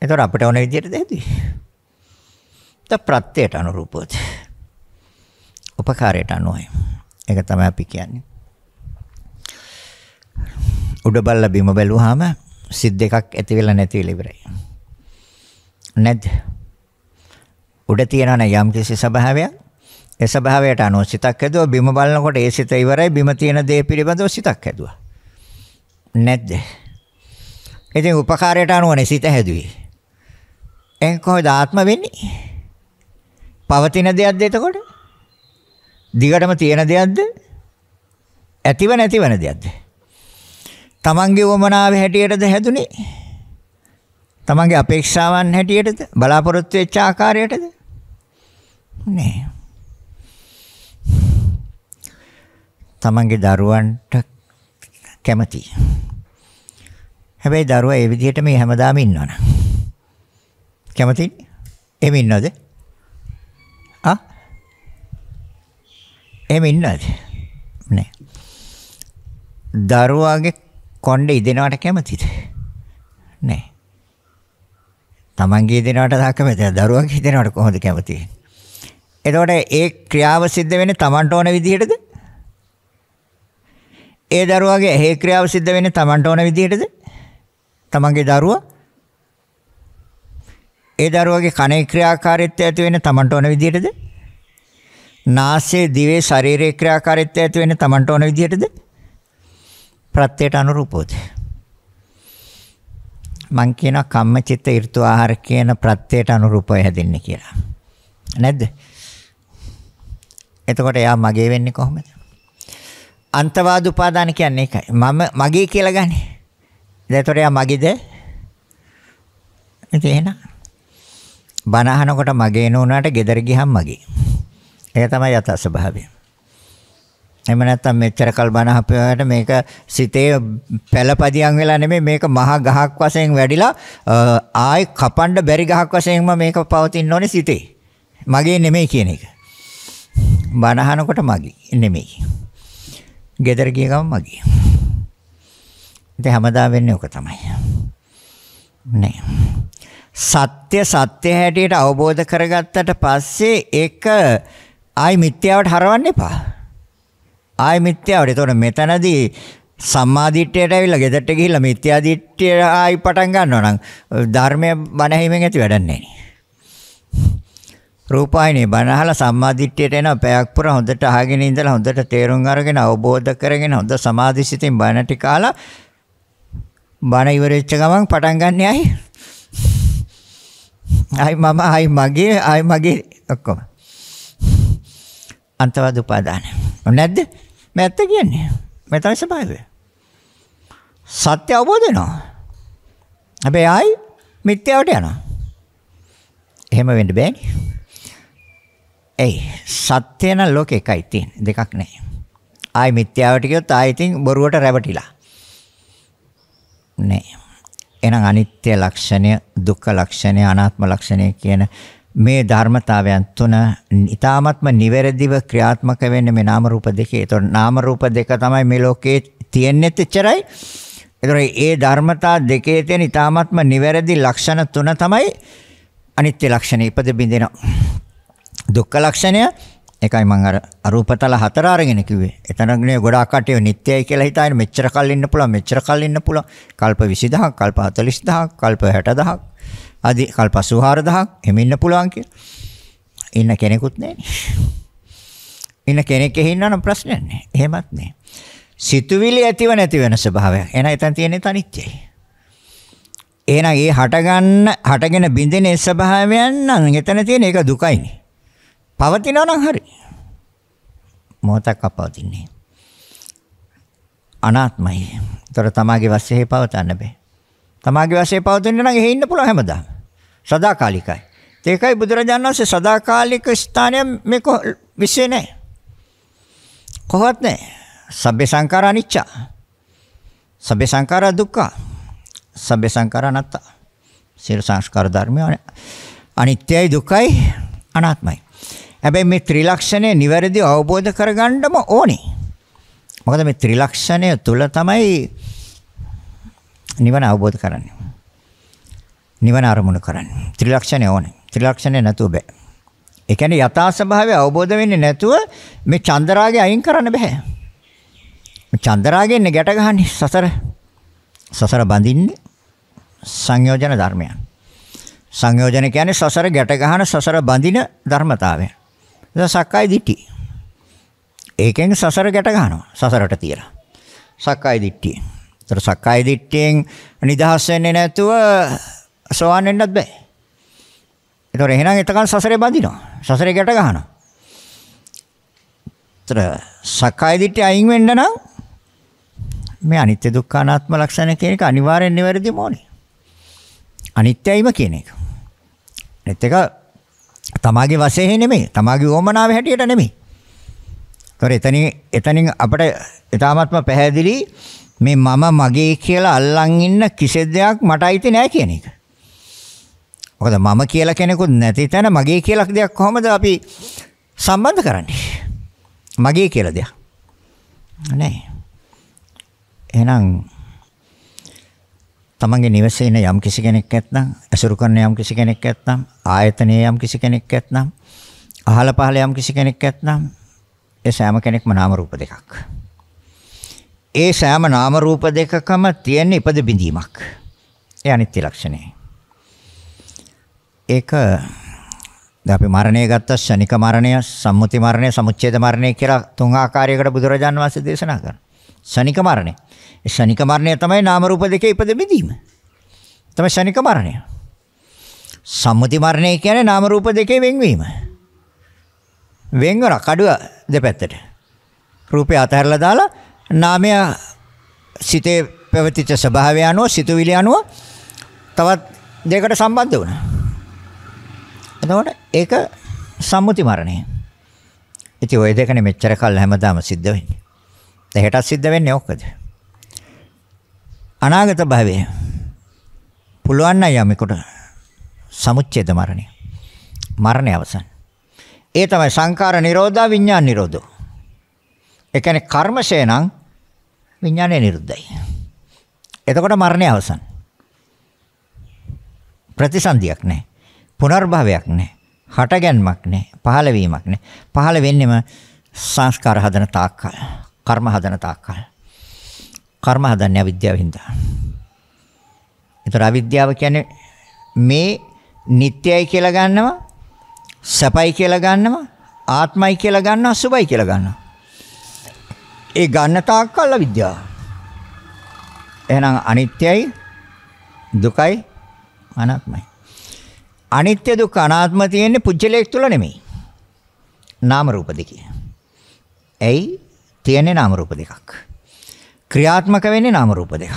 එතකොට අපිට ඕන විදිහට දෙදී. ත ප්‍රත්‍යයට අනුරූපව. උපකාරයට අනුවයි. ඒක තමයි අපි කියන්නේ. උඩ බල්ලා බිම බැලුවාම සිත් දෙකක් ඇති වෙලා නැති වෙලා ඉවරයි. නැද්ද? උඩ තියෙනවනේ යම් කිසි ස්වභාවයක්. ඒ ස්වභාවයට අනුව සිතක් හැදුවා බිම බලනකොට ඒ සිත ඉවරයි බිම තියෙන දේ පිළිබඳව සිතක් හැදුවා. නැද්ද? ඉතින් උපකාරයට අනුවනේ සිත හැදුවේ. එන් කොහොමද ආත්ම වෙන්නේ? පවතින දෙයක්ද එතකොට? දිගටම තියෙන දෙයක්ද? ඇතිව නැතිවන දෙයක්ද? තමන්ගේ වමනාවේ හැටියටද හැදුනේ? තමන්ගේ අපේක්ෂාවන් හැටියටද? බලාපොරොත්තු වෙච්ච ආකාරයටද? නෑ. තමන්ගේ දරුවන්ට කැමති. හැබැයි දරුවා ඒ විදිහට මේ හැමදාම ඉන්නවනම් කැමති? එහෙම ඉන්නවද? ආ? එහෙම ඉන්නවද? නෑ. දරුවාගේ කොණ්ඩේ ඉදෙනවට කැමතිද? නැහැ. තමන්ගේ ඉදෙනවට දාකමද? දරුවගේ ඉදෙනවට කොහොමද කැමති? එතකොට ඒ ක්‍රියාව සිද්ධ වෙන්නේ තමන්ට ඕන විදිහටද? ඒ දරුවාගේ ඒ ක්‍රියාව සිද්ධ වෙන්නේ තමන්ට ඕන විදිහටද? තමන්ගේ දරුවා ඒ දරුවාගේ කනේ ක්‍රියාකාරීත්වය ඇති වෙන්නේ තමන්ට ඕන විදිහටද? නාසයේ දිවේ ශරීරයේ ක්‍රියාකාරීත්වය ඇති වෙන්නේ තමන්ට ඕන විදිහටද? ප්‍රත්‍යයට අනුරූපවද? මං කියනවා කම්මචිත්ත ඍතු ආහාර කියන ප්‍රත්‍යයට අනුරූපව හැදෙන්නේ කියලා. නැද්ද? එතකොට එයා මගේ වෙන්නේ කොහොමද? අන්තවාද උපාදාන කියන්නේ ඒකයි. මම මගේ කියලා ගන්නේ. එතකොට එයා මගේද? ඉතින් එහෙනම් බනහනකොට මගේ නෝනාට ගෙදර ගියහම මගේ. ඒක තමයි යථා ස්වභාවය. එහෙම නැත්නම් මෙච්චර කල් බණ අපේවට මේක සිතේ පළපදියම් වෙලා නෙමෙයි මේක මහා ගහක් වශයෙන් වැඩිලා ආයි කපන්න බැරි ගහක් වශයෙන්ම මේක පවතින්න ඕනේ සිතේ. මගේ නෙමෙයි කියන එක. බණ අහනකොට මගේ නෙමෙයි. ගෙදර ගිය ගමන් මගේ. ඉතින් හැමදාම වෙන්නේ ඔක තමයි. නේ. සත්‍ය සත්‍ය හැටියට අවබෝධ කරගත්තට පස්සේ ඒක ආයි මිත්‍යාවට හරවන්න එපා. ආයි මිත්‍යාවට. එතකොට මෙතනදී සම්මාදිට්ඨියට ඇවිල්ලා ගෙදරට ගිහිල්ලා මිත්‍යාදිට්ඨිය ආයි පටන් ගන්නවා නම් ධර්මය බණ ඇහිමෙන් ඇති වැඩක් නැහැ නේ. රූපాయని බණ අහලා සම්මාදිට්ඨියට එන පැයක් පුරා හොඳට අහගෙන ඉඳලා හොඳට තේරුම් අරගෙන අවබෝධ කරගෙන හොඳ සමාධිසිතින් බණ ටික අහලා බණ ඉවරෙච්ච ගමන් පටන් ගන්න යයි. ආයි මම ආයි මගේ ආයි මගේ ඔක්කොම. අන්තවාද උපාදාන. නැද්ද? මේ ඇත්ත කියන්නේ. මෙතනයි ස්වභාවය. සත්‍ය අවබෝධ වෙනවා. හැබැයි ආයි මිත්‍යාවට යනවා. එහෙම වෙන්න බෑනේ. ඒ සත්‍ය නම් ලෝකේ එකයි තියෙන්නේ. දෙකක් නැහැ. ආයි මිත්‍යාවට ගියොත් ආයි ඉතින් බොරුවට රැවටිලා. නෑ. එහෙනම් අනිත්‍ය ලක්ෂණය, දුක්ඛ ලක්ෂණය, අනාත්ම ලක්ෂණය කියන මේ ධර්මතාවයන් තුන ඊ타ත්ම නිවැරදිව ක්‍රියාත්මක වෙන්නේ මේ නාම රූප දෙකේ. ඒතොර නාම රූප දෙක තමයි මේ ලෝකේ තියෙන්නේ එච්චරයි. ඒතොර ඒ ධර්මතා දෙකේ තියෙන ඊ타ත්ම නිවැරදි ලක්ෂණ තුන තමයි අනිත්‍ය ලක්ෂණය ඉපද බින්දෙනවා. දුක්ඛ ලක්ෂණය ඒකයි මම අර අරූපතල හතර අරගෙන කිව්වේ. එතනගනේ ගොඩාක් කටේ නිට්ටයයි කියලා හිතාගෙන මෙච්චර කල් ඉන්න පුළුවන් මෙච්චර කල් ඉන්න පුළුවන්. කල්ප 20000ක්, කල්ප 40000ක්, කල්ප 60000ක්. අද කල් 84000ක් එහෙම ඉන්න පුළුවන් කියලා ඉන්න කෙනෙකුත් නැහැ ඉන්න කෙනෙක් එහෙනම් නම් ප්‍රශ්නයක් නැහැ එහෙමත් නැහැ සිතුවිලි ඇතිව නැති වෙන ස්වභාවයක් එහෙනම් එතන තියෙන්නේ තනිච්චයි එහෙනම් ඒ හටගන්න හටගෙන බින්දෙන ස්වභාවයන් නම් එතන තියෙන එක දුකයිනේ පවතිනවා නම් හරි මොහොතක් අපවතින්නේ අනාත්මයි. ඒතර තමාගේ වශයෙන් පවතන්න බෑ. තමාගේ වශයෙන් පවතින්න නම් එහෙ ඉන්න පුළුවන් හැමදාම. සදාකාලිකයි. ඒකයි බුදුරජාණන් වහන්සේ සදාකාලික ස්ථානය මේ විශ්ේ නැහැ. කොහොමත් නැහැ. සබ්බේ සංඛාර අනිච්ච. සබ්බේ සංඛාර දුක්ඛ. සබ්බේ සංඛාර අනත්ත. සියලු සංස්කාර ධර්මය අනිත්‍යයි දුක්ඛයි අනාත්මයි. හැබැයි මේ ත්‍රිලක්ෂණය නිවැරදිව අවබෝධ කරගන්නම ඕනේ. මොකද මේ ත්‍රිලක්ෂණය තුල තමයි නිවන අවබෝධ කරන්නේ. නිවන අරමුණු කරන්නේ. ත්‍රිලක්ෂණය ඕනේ. ත්‍රිලක්ෂණය නැතුව බෑ. ඒ කියන්නේ යථා ස්වභාවය අවබෝධ වෙන්නේ නැතුව මේ චන්දරාගය අයින් කරන්න බෑ. මේ චන්දරාගයෙන් ගැට ගහන්නේ සසර. සසර බඳින්නේ සංයෝජන ධර්මයන්. සංයෝජන කියන්නේ සසර ගැට ගහන සසර බඳින ධර්මතාවය. ඒක සක්කාය දිට්ඨි. ඒකෙන් සසර ගැට ගන්නවා. සසරට තියලා. සක්කාය දිට්ඨිය. ඒතර සක්කාය දිට්ඨියෙන් නිදහස් වෙන්නේ නැතුව සෝවන් වෙන්නත් බෑ. ඒතර එහෙනම් එතකන් සසරේ බඳිනවා. සසරේ ගැට ගන්නවා. ඒතර සක්කාය දිට්ඨිය අයින් වෙන්න නම් මේ අනිත්‍ය දුක්ඛ අනාත්ම ලක්ෂණ කියන එක අනිවාර්යෙන් නිවැරදිම ඕනේ. අනිත්‍යයිම කියන එක. ඒත් එක තමාගේ වශයෙන් නෙමෙයි. තමාගේ ඕමනාවේ හැටියට නෙමෙයි. ඒතර එතනින් එතනින් අපිට ඊටාත්ම පැහැදිලි මේ මම මගේ කියලා අල්ලන් ඉන්න කිසි දෙයක් මට අයිති නෑ කියන එක. මොකද මම කියලා කෙනෙකුත් නැති තැන මගේ කියලා දෙයක් කොහොමද අපි සම්බන්ධ කරන්නේ? මගේ කියලා දෙයක්. නෑ. එහෙනම් තමන්ගේ නිවසේ ඉන්න යම් කිසි කෙනෙක් ඇත්නම්, ඇසුරු කරන යම් කිසි කෙනෙක් ඇත්නම්, ආයතනයේ යම් කිසි කෙනෙක් ඇත්නම්, අහල පහල යම් කිසි කෙනෙක් ඇත්නම්, ඒ සෑම කෙනෙක්ම නාම රූප දෙකක්. ඒ සෑම නාම රූප දෙකකම තියෙන ඉපද බිඳීමක්. ඒ අනිත්‍ය ලක්ෂණය. ඒක දැන් අපි මරණය ගත්තා ශනික මරණය, සම්මුති මරණය, සමුච්ඡේද මරණය කියලා තුන් ආකාරයකට බුදුරජාන් වහන්සේ දේශනා කරනවා. ශනික මරණය. ඒ ශනික මරණය තමයි නාම රූප දෙකේ ඉපද බිඳීම. තමයි ශනික මරණය. සම්මුති මරණය කියන්නේ නාම රූප දෙකේ වෙන්වීම. වෙන්වන කඩුව දෙපැත්තට. රූපය අතහැරලා දාලා නාමය සිතේ පැවතිච්ච ස්වභාවය අනුව සිතුවිලි අනුව තවත් දෙයකට සම්බන්ධ වුණා. එතකොට ඒක සම්මුති මරණය. ඉතින් ওই දෙකනේ මෙච්චර කල් හැමදාම සිද්ධ වෙන්නේ. දැන් හෙටත් සිද්ධ වෙන්නේ ඔක්කොද? අනාගත භවය. පුළුවන් නම් යමෙකුට සමුච්ඡේද මරණය. මරණය අවසන්. ඒ තමයි සංඛාර නිරෝධා විඥාන නිරෝධෝ. ඒ කියන්නේ කර්මශේ නම් විඥානය නිරුද්ධයි. එතකොට මරණය අවසන්. ප්‍රතිසන්දියක් නැහැ. පුනර්භවයක් නැහැ. හටගැන්මක් නැහැ. පහළවීමක් නැහැ. පහළ වෙන්නෙම සංස්කාර හදන තාක්කල්. කර්ම හදන තාක්කල්. කර්ම හදන්නේ අවිද්‍යාවෙන්ද. ඒතර අවිද්‍යාව කියන්නේ මේ නිට්ටයයි කියලා ගන්නවා, සපයි කියලා ගන්නවා, ආත්මයි කියලා ගන්නවා, සුභයි කියලා ගන්නවා. ඒ ගන්න තාක්කල් අවිද්‍යාව. එහෙනම් අනිත්‍යයි දුකයි අනාත්මයි. අනිත්‍ය දුක් අනාත්ම තියෙන්නේ පුජ්‍යලයක් තුල නෙමෙයි. නාම රූප දෙකේ. ඇයි තියෙන්නේ නාම රූප දෙකක්. ක්‍රියාත්මක වෙන්නේ නාම රූප දෙකක්.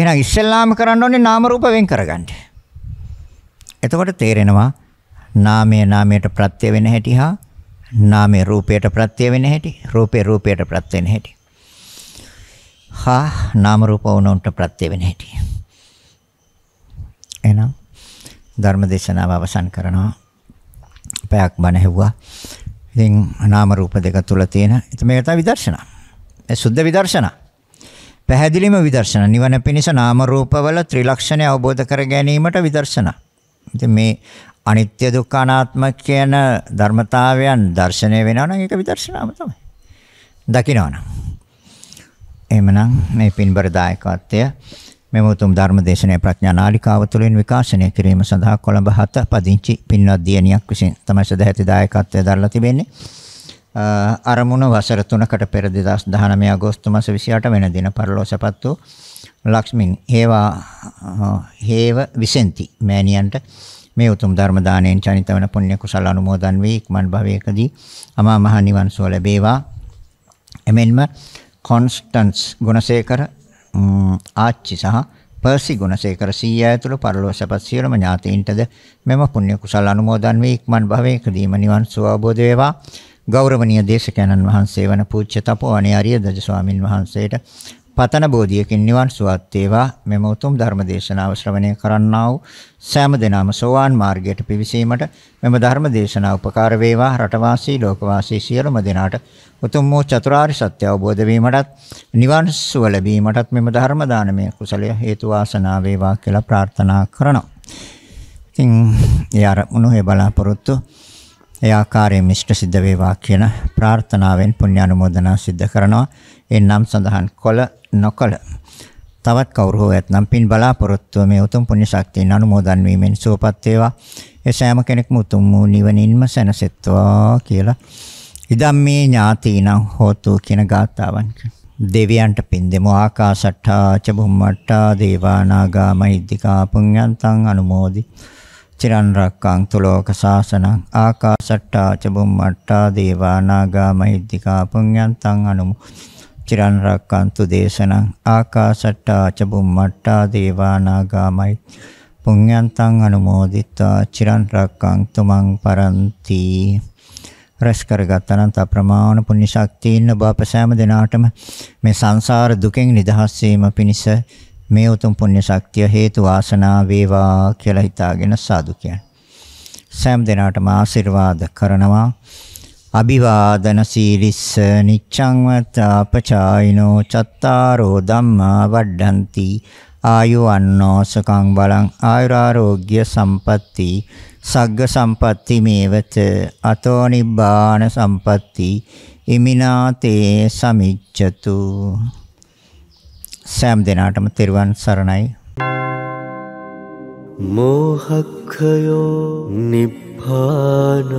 එහෙනම් ඉස්සෙල්ලාම කරන්න ඕනේ නාම රූප වෙන් කරගන්න. එතකොට තේරෙනවා නාමය නාමයට ප්‍රත්‍ය වෙන හැටි හා නාමයේ රූපයට ප්‍රත්‍ය වෙන හැටි, රූපේ රූපයට ප්‍රත්‍ය වෙන හැටි. හා නාම රූප වුණොන්ට ප්‍රත්‍ය වෙන හැටි. එහෙනම් ධර්ම දේශනාව අවසන් කරනවා. පැයක් බණ ඇහුවා. ඉතින් නාම රූප දෙක තුල තියෙන මේ තමයි විදර්ශනා. ඒ සුද්ධ විදර්ශනා. පැහැදිලිම විදර්ශනා. නිවන පිණිස නාම රූපවල ත්‍රිලක්ෂණය අවබෝධ කර ගැනීමට විදර්ශනා. ඉතින් මේ අනිත්‍ය දුක්ඛ අනාත්ම කියන ධර්මතාවයන් දැర్శණය වෙනවා නම් ඒක විදර්ශනාම තමයි. දකිනවනම්. එහෙමනම් මේ පින්බර දායකත්වය මෙම උතුම් ධර්ම දේශනාවේ ප්‍රඥා නාලිකාව තුළින් විකාශනය කිරීම සඳහා කොළඹ හත පදිංචි පින්වත් දියණියක් විසින් තමයි සදැහැති දායකත්වය දරලා තිබෙන්නේ. අරමුණ වසර 3කට පෙර 2019 අගෝස්තු මාස 28 වෙනි දින පරිලෝසපත් වූ ලක්ෂ්මින් හේවා හේව විසෙන්ති මෑණියන්ට මේ උතුම් ධර්ම දාණයෙන් චනිත වන පුණ්‍ය කුසල අනුමෝදන් වේ ඉක්මන් භවයකදී අමා මහ නිවන් සුව ලැබේවා එමෙන්ම කොන්ස්ටන්ස් ගුණසේකර ආච්චි සහ පර්සි ගුණසේකර සීයා ඇතුළු පරලෝක සපත් සියලුම ඥාතීන්ටද මෙම පුණ්‍ය කුසල අනුමෝදන් වේ ඉක්මන් භවයකදීම නිවන් සුව අවබෝධ වේවා ගෞරවනීය දේශකයන්න් වහන්සේ වන පූජ්‍ය තපෝවනේ ආර්ය දජ ස්වාමින් වහන්සේට පතන බෝධියකින් නිවන් සුවත් වේවා මෙම උතුම් ධර්ම දේශනාව ශ්‍රවණය කරන්නා වූ සෑම දිනම සෝවාන් මාර්ගයට පිවිසීමට මෙම ධර්ම දේශනාව උපකාර වේවා රටවාසී ලෝකවාසී සියලුම දෙනාට උතුම් වූ චතුරාර්ය සත්‍ය අවබෝධ වීමටත් නිවන් සුව ලැබීමටත් මෙම ධර්ම දානමය කුසලය හේතු වාසනා වේවා කියලා ප්‍රාර්ථනා කරනවා. ඉතින් ඒ අරමුණු ඒ බලාපොරොත්තු ඒ ආකාරයෙන් මිෂ්ඨ සිද්ධ වේවා කියන ප්‍රාර්ථනාවෙන් පුණ්‍ය අනුමෝදනා සිද්ධ කරනවා. ඒ නම් සඳහන් කොළ නොකළ තවත් කවුරු හෝ ඇතනම් පින් බලාපොරොත්තුව මේ උතුම් පුණ්‍ය ශක්තියෙන් අනුමෝදන් වීමෙන් සුවපත් වේවා. ඒ සෑම කෙනෙක්ම උතුම් වූ නිවනින්ම සැනසෙත්වා කියලා. ඉදම්මේ ඥාතිනං හෝතු කියන ගාතාවන් දෙවියන්ට පින් දෙමු ආකාශට්ටා ච බුම්මට්ටා දේවානාගා මහිද්దికා පුඤ්ඤන්තං අනුමෝදි. චිරන් රක්කං තුලෝක සාසනං ආකාශට්ටා ච බුම්මට්ටා දේවානාගා මහිද්దికා පුඤ්ඤන්තං අනුමෝදි. චිරන් රැක්කන්තු දේශනං ආකාශට්ටා චබුම්මට්ටා දේවානාගාමයි පුඤ්ඤන්තං අනුමෝදිත්වා චිරන් රැක්කන්තු මං පරන්ති රැස් කරගත්තනම් තා ප්‍රමාණ පුණ්‍ය ශක්තියින් ඔබ අප සෑම දිනාටම මේ සංසාර දුකෙන් නිදහස් වීම පිණිස මේ උතුම් පුණ්‍ය ශක්තිය හේතු වාසනා වේවා කියලා හිතාගෙන සාදු කියන සෑම දිනාටම ආශිර්වාද කරනවා අභිවාදන සීලිස්ස නිච්ඡං වත්තාපචායිනෝ චත්තාරෝ ධම්මා වඩ්ඩಂತಿ ආයු අන්නෝසකං බලං ආයුරාෝග්‍ය සම්පatti සග්ග සම්පatti මේවත අතෝ නිබ්බාන සම්පatti ඉමිනාතේ සමිච්ඡතු සෑම දිනාටම තෙරුවන් සරණයි මෝහක්ඛයෝ නිබ්බානං